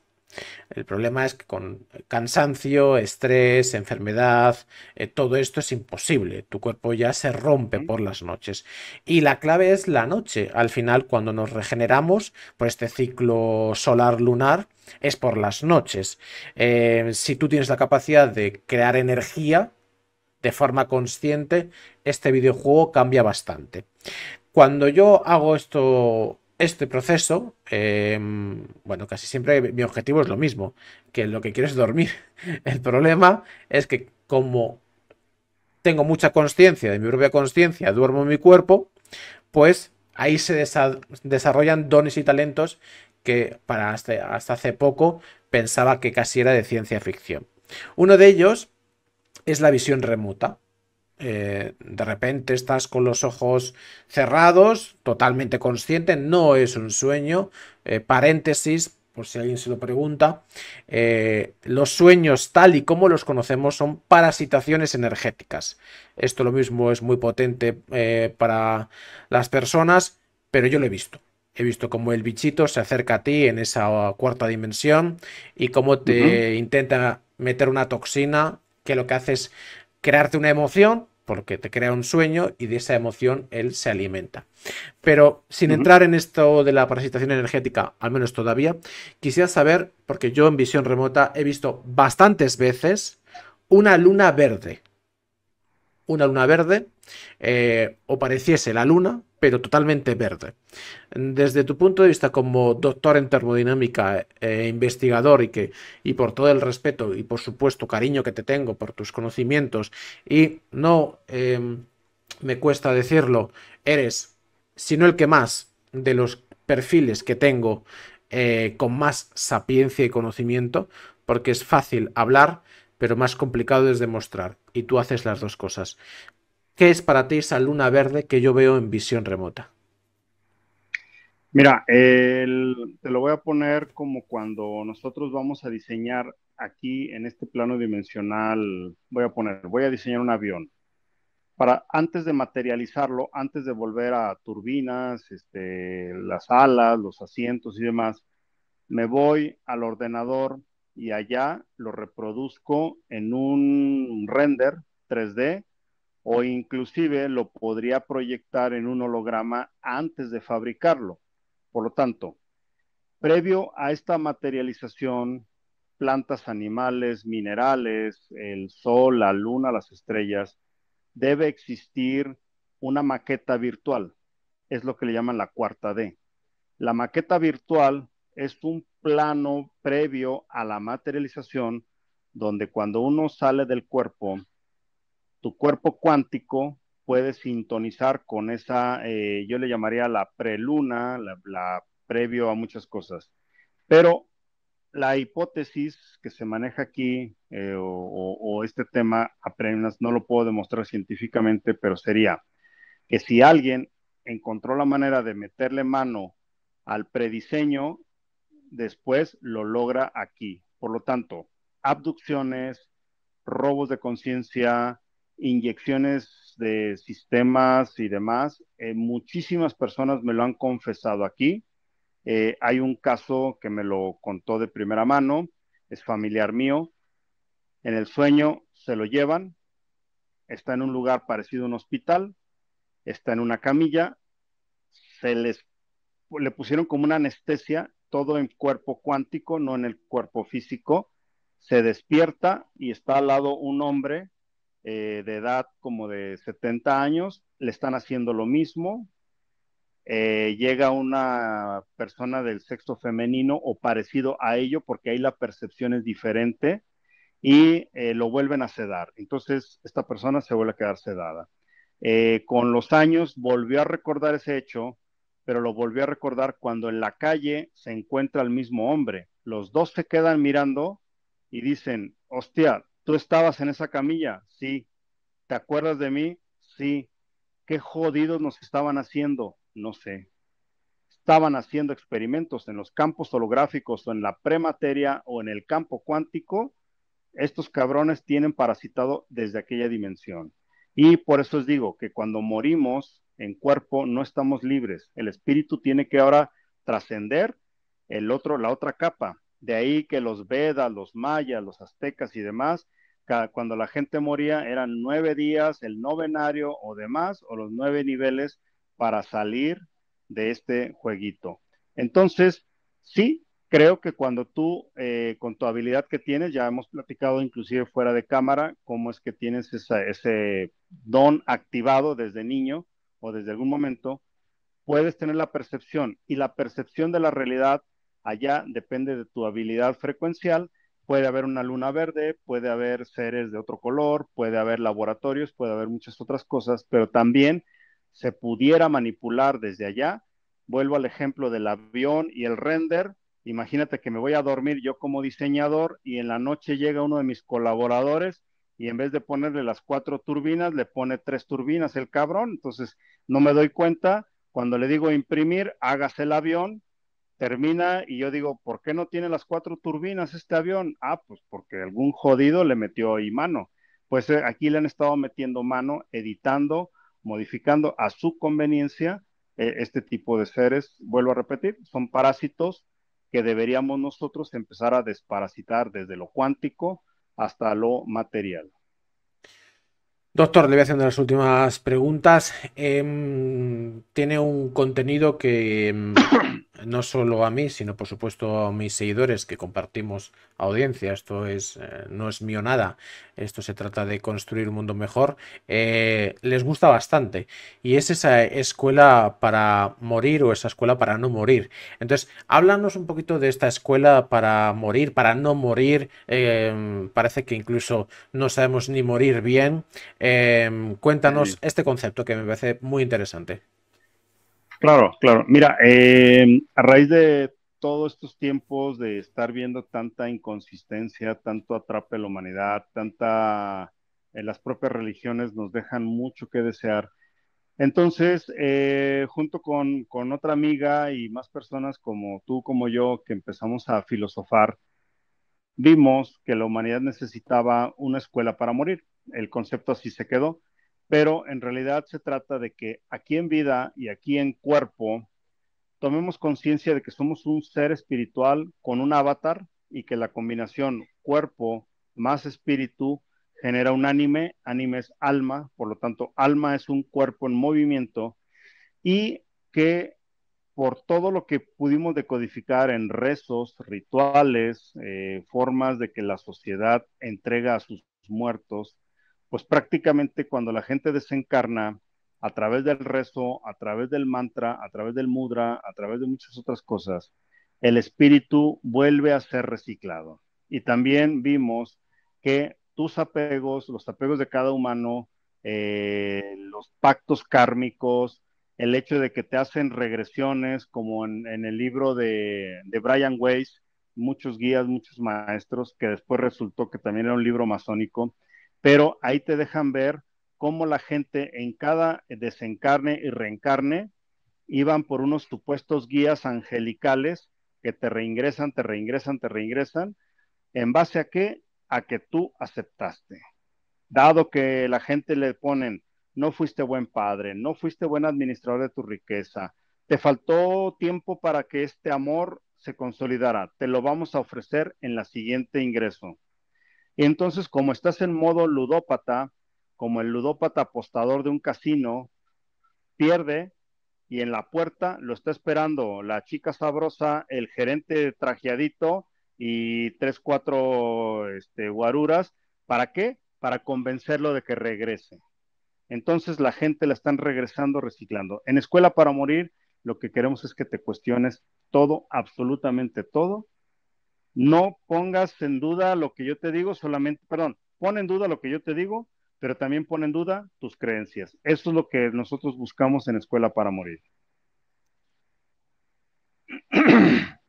El problema es que con cansancio, estrés, enfermedad, eh, todo esto es imposible. Tu cuerpo ya se rompe por las noches. Y la clave es la noche. Al final, cuando nos regeneramos por pues, este ciclo solar-lunar, es por las noches. Eh, si tú tienes la capacidad de crear energía de forma consciente, este videojuego cambia bastante. Cuando yo hago esto este proceso, em, bueno, casi siempre mi objetivo es lo mismo, que lo que quiero es dormir. El problema es que como tengo mucha conciencia de mi propia conciencia, duermo en mi cuerpo, pues ahí se desarrollan dones y talentos que para hasta hace poco pensaba que casi era de ciencia ficción. Uno de ellos es la visión remota. Eh, de repente estás con los ojos cerrados, totalmente consciente, no es un sueño. Eh, paréntesis, por si alguien se lo pregunta, eh, los sueños tal y como los conocemos son parasitaciones energéticas. Esto lo mismo es muy potente para las personas, pero yo lo he visto. He visto cómo el bichito se acerca a ti en esa cuarta dimensión y cómo te intenta meter una toxina que lo que hace es crearte una emoción porque te crea un sueño y de esa emoción él se alimenta. Pero sin entrar en esto de la parasitación energética, al menos todavía, quisiera saber, porque yo en visión remota he visto bastantes veces una luna verde. Una luna verde, eh, o pareciese la luna, pero totalmente verde. Desde tu punto de vista como doctor en termodinámica e investigador y que y por todo el respeto y por supuesto cariño que te tengo por tus conocimientos y no em, me cuesta decirlo, eres sino el que más de los perfiles que tengo eh, con más sapiencia y conocimiento, porque es fácil hablar, pero más complicado es demostrar. Y tú haces las dos cosas. ¿Qué es para ti esa luna verde que yo veo en visión remota? Mira, te lo voy a poner como cuando nosotros vamos a diseñar aquí en este plano dimensional, voy a poner, voy a diseñar un avión. Para antes de materializarlo, antes de volver a turbinas, este, las alas, los asientos y demás, me voy al ordenador y allá lo reproduzco en un render 3D o inclusive lo podría proyectar en un holograma antes de fabricarlo. Por lo tanto, previo a esta materialización, plantas, animales, minerales, el sol, la luna, las estrellas, debe existir una maqueta virtual. Es lo que le llaman la cuarta D. La maqueta virtual es un plano previo a la materialización donde cuando uno sale del cuerpo tu cuerpo cuántico puede sintonizar con esa, eh, yo le llamaría la preluna, la, previo a muchas cosas. Pero la hipótesis que se maneja aquí eh, o, este tema apenas no lo puedo demostrar científicamente, pero sería que si alguien encontró la manera de meterle mano al prediseño, después lo logra aquí. Por lo tanto, abducciones, robos de conciencia, inyecciones de sistemas y demás. Eh, muchísimas personas me lo han confesado aquí. Eh, hay un caso que me lo contó de primera mano, es familiar mío. En el sueño se lo llevan, está en un lugar parecido a un hospital, está en una camilla, se les le pusieron como una anestesia, todo en cuerpo cuántico, no en el cuerpo físico. Se despierta y está al lado un hombre eh, de edad como de 70 años, le están haciendo lo mismo. Eh, llega una persona del sexo femenino o parecido a ello, porque ahí la percepción es diferente, y eh, lo vuelven a sedar. Entonces, esta persona se vuelve a quedar sedada. con los años volvió a recordar ese hecho, pero lo volvió a recordar cuando en la calle se encuentra el mismo hombre. Los dos se quedan mirando y dicen, hostia, Tú estabas en esa camilla, sí. ¿Te acuerdas de mí? Sí. ¿Qué jodidos nos estaban haciendo? No sé. Estaban haciendo experimentos en los campos holográficos o en la premateria o en el campo cuántico. Estos cabrones tienen parasitado desde aquella dimensión. Y por eso os digo que cuando morimos en cuerpo no estamos libres. El espíritu tiene que ahora trascender el otro, la otra capa. De ahí que los Vedas, los mayas, los aztecas y demás, cuando la gente moría eran nueve días, el novenario o demás, o los nueve niveles para salir de este jueguito. Entonces, sí, creo que cuando tú, eh, con tu habilidad que tienes, ya hemos platicado inclusive fuera de cámara, cómo es que tienes ese don activado desde niño o desde algún momento, puedes tener la percepción y la percepción de la realidad Allá depende de tu habilidad frecuencial. Puede haber una luna verde, puede haber seres de otro color, puede haber laboratorios, puede haber muchas otras cosas, pero también se pudiera manipular desde allá. Vuelvo al ejemplo del avión y el render. Imagínate que me voy a dormir yo como diseñador y en la noche llega uno de mis colaboradores y en vez de ponerle las cuatro turbinas, le pone tres turbinas el cabrón. Entonces, no me doy cuenta. Cuando le digo imprimir, hágase el avión, termina y yo digo, ¿por qué no tiene las cuatro turbinas este avión? Ah, pues porque algún jodido le metió ahí mano. Pues eh, aquí le han estado metiendo mano, editando, modificando a su conveniencia eh, este tipo de seres. Vuelvo a repetir, son parásitos que deberíamos nosotros empezar a desparasitar desde lo cuántico hasta lo material. Doctor, le voy a hacer las últimas preguntas. Em, tiene un contenido que em, no solo a mí, sino por supuesto a mis seguidores que compartimos audiencia. Esto es, eh, no es mío nada. Esto se trata de construir un mundo mejor. Eh, les gusta bastante. Y es esa escuela para morir o esa escuela para no morir. Entonces, háblanos un poquito de esta escuela para morir, para no morir. Em, parece que incluso no sabemos ni morir bien. Em, cuéntanos este concepto que me parece muy interesante. Claro, claro. Mira, eh, a raíz de todos estos tiempos de estar viendo tanta inconsistencia, tanto atrape la humanidad, tanta... Eh, las propias religiones nos dejan mucho que desear. Entonces, eh, junto con, con, otra amiga y más personas como tú, como yo, que empezamos a filosofar, vimos que la humanidad necesitaba una escuela para morir. El concepto así se quedó pero en realidad se trata de que aquí en vida y aquí en cuerpo tomemos conciencia de que somos un ser espiritual con un avatar y que la combinación cuerpo más espíritu genera un anime, anime es alma, por lo tanto alma es un cuerpo en movimiento y que por todo lo que pudimos decodificar en rezos, rituales, eh, formas de que la sociedad entrega a sus muertos, pues prácticamente cuando la gente desencarna a través del rezo, a través del mantra, a través del mudra, a través de muchas otras cosas, el espíritu vuelve a ser reciclado. Y también vimos que tus apegos, los apegos de cada humano, eh, los pactos kármicos, el hecho de que te hacen regresiones, como en, el libro de, de, Brian Weiss, muchos guías, muchos maestros, que después resultó que también era un libro masónico, pero ahí te dejan ver cómo la gente en cada desencarne y reencarne iban por unos supuestos guías angelicales que te reingresan, te reingresan, te reingresan, en base a qué? A que tú aceptaste. Dado que la gente le ponen, no fuiste buen padre, no fuiste buen administrador de tu riqueza, te faltó tiempo para que este amor se consolidara, te lo vamos a ofrecer en la siguiente ingreso. Entonces, como estás en modo ludópata, como el ludópata apostador de un casino, pierde y en la puerta lo está esperando la chica sabrosa, el gerente trajeadito y tres, cuatro este, guaruras. ¿Para qué? Para convencerlo de que regrese. Entonces la gente la están regresando, reciclando. En Escuela para Morir, lo que queremos es que te cuestiones todo, absolutamente todo, no pongas en duda lo que yo te digo, solamente, perdón, pon en duda lo que yo te digo, pero también pon en duda tus creencias. Eso es lo que nosotros buscamos en Escuela para Morir.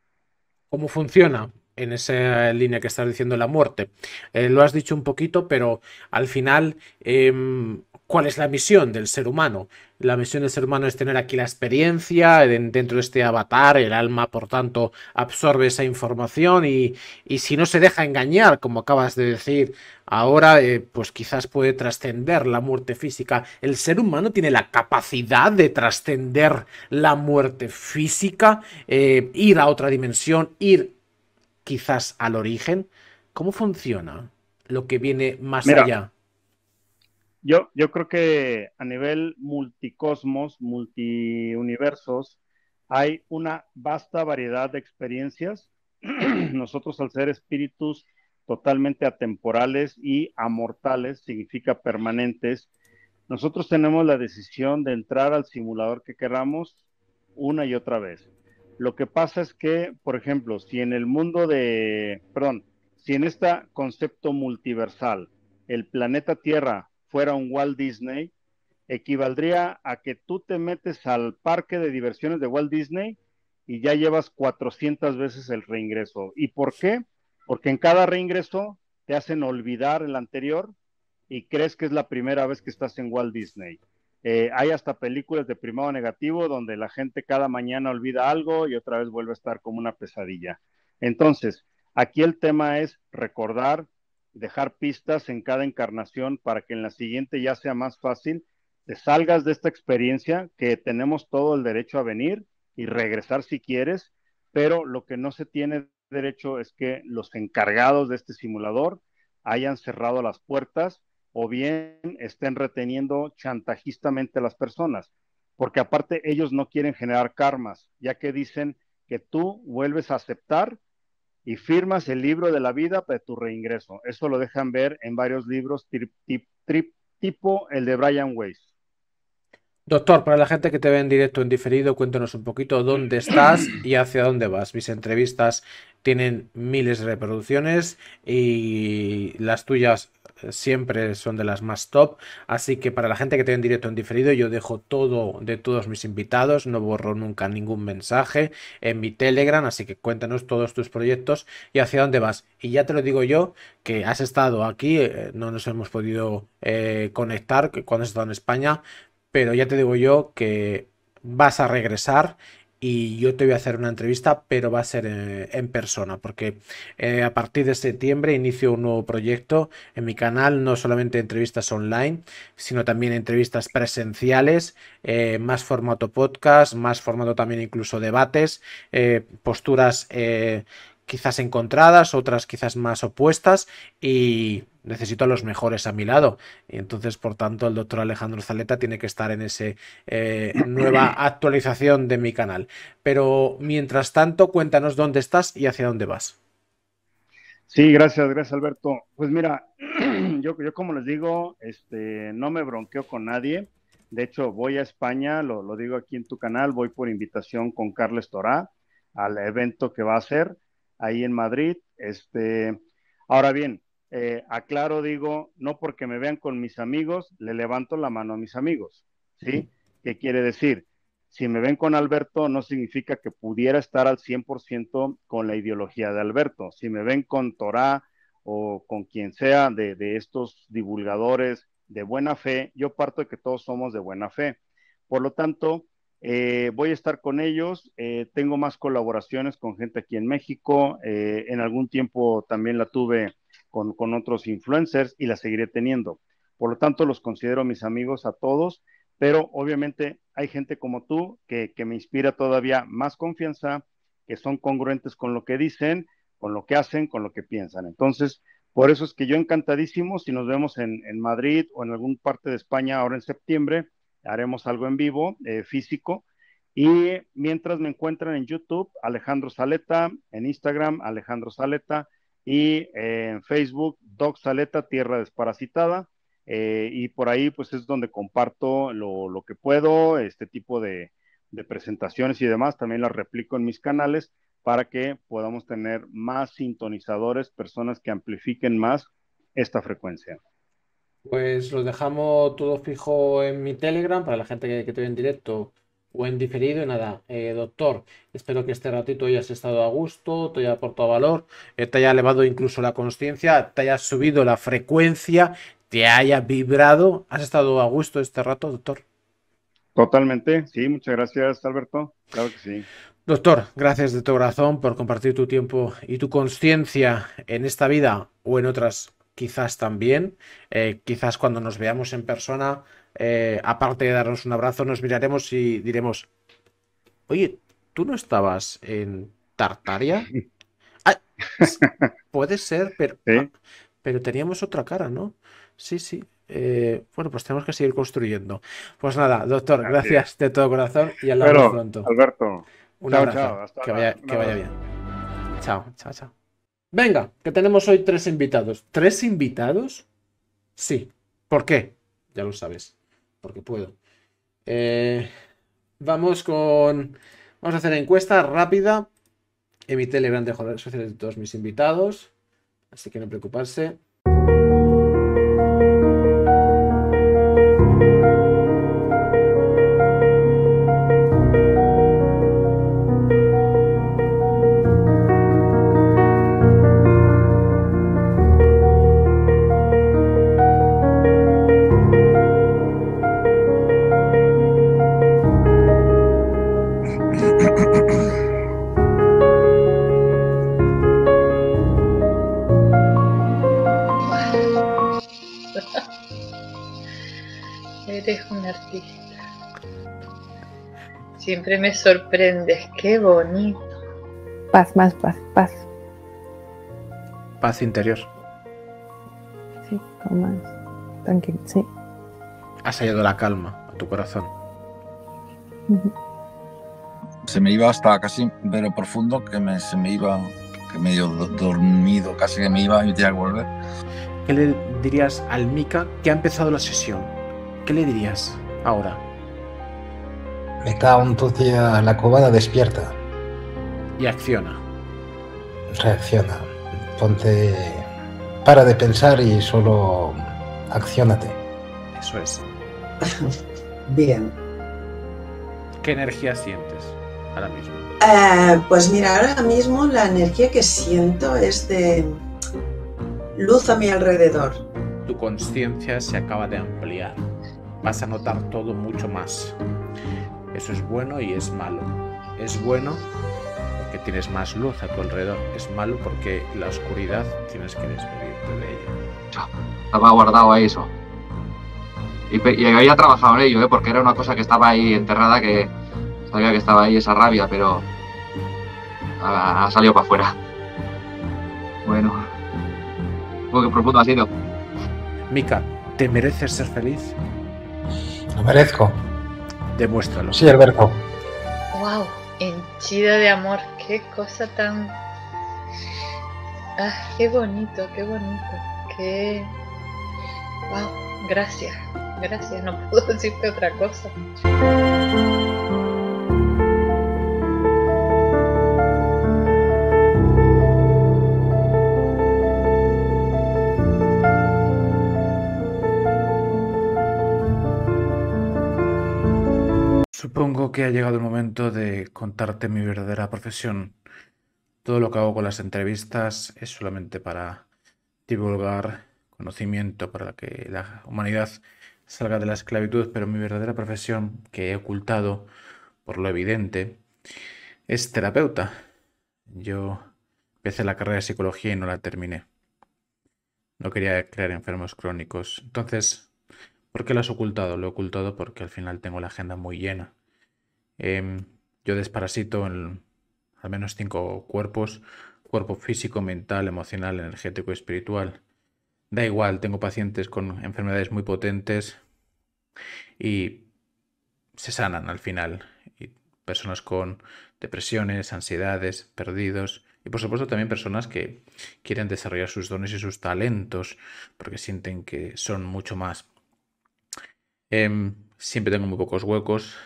¿Cómo funciona? en esa línea que estás diciendo la muerte. Eh, lo has dicho un poquito, pero al final em, cuál es la misión del ser humano. La misión del ser humano es tener aquí la experiencia dentro de este avatar, el alma, por tanto, absorbe esa información y, si no se deja engañar, como acabas de decir ahora, eh, pues quizás puede trascender la muerte física. ¿El ser humano tiene la capacidad de trascender la muerte física, eh, ir a otra dimensión, ir quizás al origen? ¿Cómo funciona lo que viene más allá? yo, creo que a nivel multicosmos, multiuniversos, hay una vasta variedad de experiencias. Nosotros al ser espíritus totalmente atemporales y amortales, significa permanentes, nosotros tenemos la decisión de entrar al simulador que queramos una y otra vez. Lo que pasa es que, por ejemplo, si en el mundo de, perdón, si en este concepto multiversal el planeta Tierra fuera un Walt Disney, equivaldría a que tú te metes al parque de diversiones de Walt Disney y ya llevas 400 veces el reingreso. ¿Y por qué? Porque en cada reingreso te hacen olvidar el anterior y crees que es la primera vez que estás en Walt Disney. Eh, hay hasta películas de primado negativo donde la gente cada mañana olvida algo y otra vez vuelve a estar como una pesadilla. Entonces, aquí el tema es recordar dejar pistas en cada encarnación para que en la siguiente ya sea más fácil, te salgas de esta experiencia, que tenemos todo el derecho a venir y regresar si quieres, pero lo que no se tiene derecho es que los encargados de este simulador hayan cerrado las puertas o bien estén reteniendo chantajistamente a las personas, porque aparte ellos no quieren generar karmas, ya que dicen que tú vuelves a aceptar y firmas el libro de la vida para tu reingreso. Eso lo dejan ver en varios libros tipo el de Brian Weiss. Doctor, para la gente que te ve en directo, en diferido, cuéntanos un poquito dónde estás y hacia dónde vas. Mis entrevistas tienen miles de reproducciones y las tuyas siempre son de las más top. Así que para la gente que tiene en directo en diferido, yo dejo todo de todos mis invitados, no borro nunca ningún mensaje en mi Telegram. Así que cuéntanos todos tus proyectos y hacia dónde vas. Y ya te lo digo yo, que has estado aquí, eh, no nos hemos podido eh, conectar cuando has estado en España, pero ya te digo yo que vas a regresar y yo te voy a hacer una entrevista, pero va a ser eh, en, persona, porque eh, a partir de septiembre inicio un nuevo proyecto en mi canal, no solamente entrevistas online, sino también entrevistas presenciales, eh, más formato podcast, más formato también incluso debates, posturas quizás encontradas, otras quizás más opuestas y necesito a los mejores a mi lado. Y entonces, por tanto, el doctor Alejandro Zaleta tiene que estar en esa eh, nueva actualización de mi canal. Pero mientras tanto, cuéntanos dónde estás y hacia dónde vas. Sí, gracias, gracias Alberto. Pues mira, yo, yo como les digo, este, no me bronqueo con nadie. De hecho, voy a España, lo, digo aquí en tu canal, voy por invitación con Carles Torá al evento que va a hacer ahí en Madrid. Este, ahora bien, eh, aclaro, digo, no porque me vean con mis amigos, le levanto la mano a mis amigos, ¿sí? ¿Qué quiere decir? Si me ven con Alberto, no significa que pudiera estar al 100% con la ideología de Alberto. Si me ven con Torá o con quien sea de, estos divulgadores de buena fe, yo parto de que todos somos de buena fe. Por lo tanto, eh, voy a estar con ellos. Eh, tengo más colaboraciones con gente aquí en México. en algún tiempo también la tuve con, otros influencers y la seguiré teniendo. Por lo tanto, los considero mis amigos a todos, pero obviamente hay gente como tú que, me inspira todavía más confianza, que son congruentes con lo que dicen, con lo que hacen, con lo que piensan. Entonces, por eso es que yo encantadísimo, si nos vemos en, Madrid o en algún parte de España ahora en septiembre, haremos algo en vivo, eh, físico. Y mientras me encuentran en YouTube, Alejandro Saleta, en Instagram, Alejandro Saleta, y eh, en Facebook, Doc Saleta, Tierra Desparasitada. Eh, y por ahí pues es donde comparto lo, que puedo, este tipo de, presentaciones y demás, también las replico en mis canales para que podamos tener más sintonizadores, personas que amplifiquen más esta frecuencia. Pues los dejamos todo fijo en mi Telegram para la gente que, que te ve en directo o en diferido, nada, eh, doctor, espero que este ratito hayas estado a gusto, te haya aportado valor, eh, te haya elevado incluso la conciencia, te haya subido la frecuencia, te haya vibrado. ¿Has estado a gusto este rato, doctor? Totalmente, sí, muchas gracias, Alberto. Claro que sí. Doctor, gracias de tu corazón por compartir tu tiempo y tu conciencia en esta vida o en otras quizás también. Eh, quizás cuando nos veamos en persona eh, aparte de darnos un abrazo, nos miraremos y diremos, oye, ¿tú no estabas en Tartaria? Ah, puede ser, pero, ah, pero teníamos otra cara, ¿no? Sí, sí. Eh, bueno, pues tenemos que seguir construyendo. Pues nada, doctor, gracias, de todo corazón y al pronto. Alberto. Un abrazo. que vaya bien. Chao, chao, chao. Venga, que tenemos hoy tres invitados. ¿Tres invitados? Sí. ¿Por qué? Ya lo sabes porque puedo. Eh, vamos con... Vamos a hacer encuesta rápida en mi Telegram de social sociales de todos mis invitados, así que no preocuparse. me sorprendes, qué bonito. Paz, más paz, paz. Paz interior. Sí, más. Tranquilo, sí. Has hallado la calma a tu corazón. Se me iba hasta casi pero profundo que me, se me iba, que medio dormido, casi que me iba y tenía que volver. ¿Qué le dirías al Mika que ha empezado la sesión? ¿Qué le dirías ahora? Me un en a la cobada despierta. Y acciona. Reacciona. Ponte. Para de pensar y solo. Acciónate. Eso es. Bien. ¿Qué energía sientes ahora mismo? Eh, pues mira, ahora mismo la energía que siento es de luz a mi alrededor. Tu conciencia se acaba de ampliar. Vas a notar todo mucho más. Eso es bueno y es malo. Es bueno porque tienes más luz a tu alrededor. Es malo porque la oscuridad tienes que despedirte de ella. Estaba guardado ahí eso. Y, había trabajado en ello, ¿eh? porque era una cosa que estaba ahí enterrada, que sabía que estaba ahí esa rabia, pero ha, salido para afuera. Bueno, que profundo ha sido. Mica, ¿te mereces ser feliz? Lo merezco. Demuéstralo. Sí, Alberto. ¡Wow! henchida de amor. ¡Qué cosa tan. ¡Ah, qué bonito, qué bonito! ¡Qué. ¡Wow! Gracias, gracias. No puedo decirte otra cosa. que ha llegado el momento de contarte mi verdadera profesión. Todo lo que hago con las entrevistas es solamente para divulgar conocimiento, para que la humanidad salga de la esclavitud, pero mi verdadera profesión, que he ocultado por lo evidente, es terapeuta. Yo empecé la carrera de psicología y no la terminé. No quería crear enfermos crónicos. Entonces, ¿por qué lo has ocultado? Lo he ocultado porque al final tengo la agenda muy llena. Em, yo desparasito en al menos cinco cuerpos, cuerpo físico, mental, emocional, energético y espiritual. Da igual, tengo pacientes con enfermedades muy potentes y se sanan al final. Y personas con depresiones, ansiedades, perdidos y por supuesto también personas que quieren desarrollar sus dones y sus talentos porque sienten que son mucho más. Em, siempre tengo muy pocos huecos,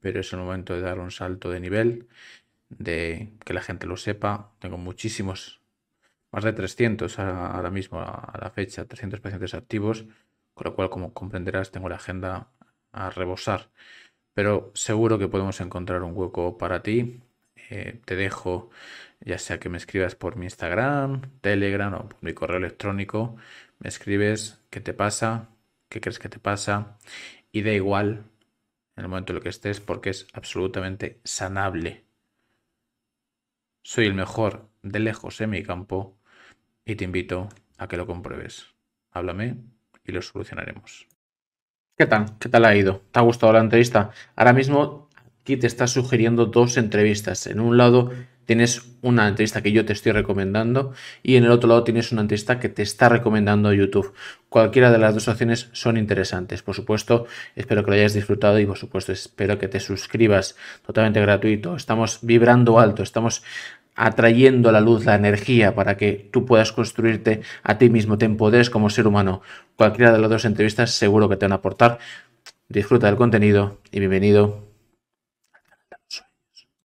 pero es el momento de dar un salto de nivel, de que la gente lo sepa. Tengo muchísimos, más de 300 ahora mismo a la fecha, 300 pacientes activos, con lo cual, como comprenderás, tengo la agenda a rebosar. Pero seguro que podemos encontrar un hueco para ti. Eh, te dejo, ya sea que me escribas por mi Instagram, Telegram o mi correo electrónico, me escribes qué te pasa, qué crees que te pasa y da igual en el momento en el que estés porque es absolutamente sanable. Soy el mejor de lejos en mi campo y te invito a que lo compruebes. Háblame y lo solucionaremos. ¿Qué tal? ¿Qué tal ha ido? ¿Te ha gustado la entrevista? Ahora mismo aquí te está sugiriendo dos entrevistas. En un lado tienes una entrevista que yo te estoy recomendando y en el otro lado tienes una entrevista que te está recomendando YouTube. Cualquiera de las dos opciones son interesantes. Por supuesto, espero que lo hayas disfrutado y por supuesto espero que te suscribas totalmente gratuito. Estamos vibrando alto, estamos atrayendo la luz la energía para que tú puedas construirte a ti mismo, te empoderes como ser humano. Cualquiera de las dos entrevistas seguro que te van a aportar. Disfruta del contenido y bienvenido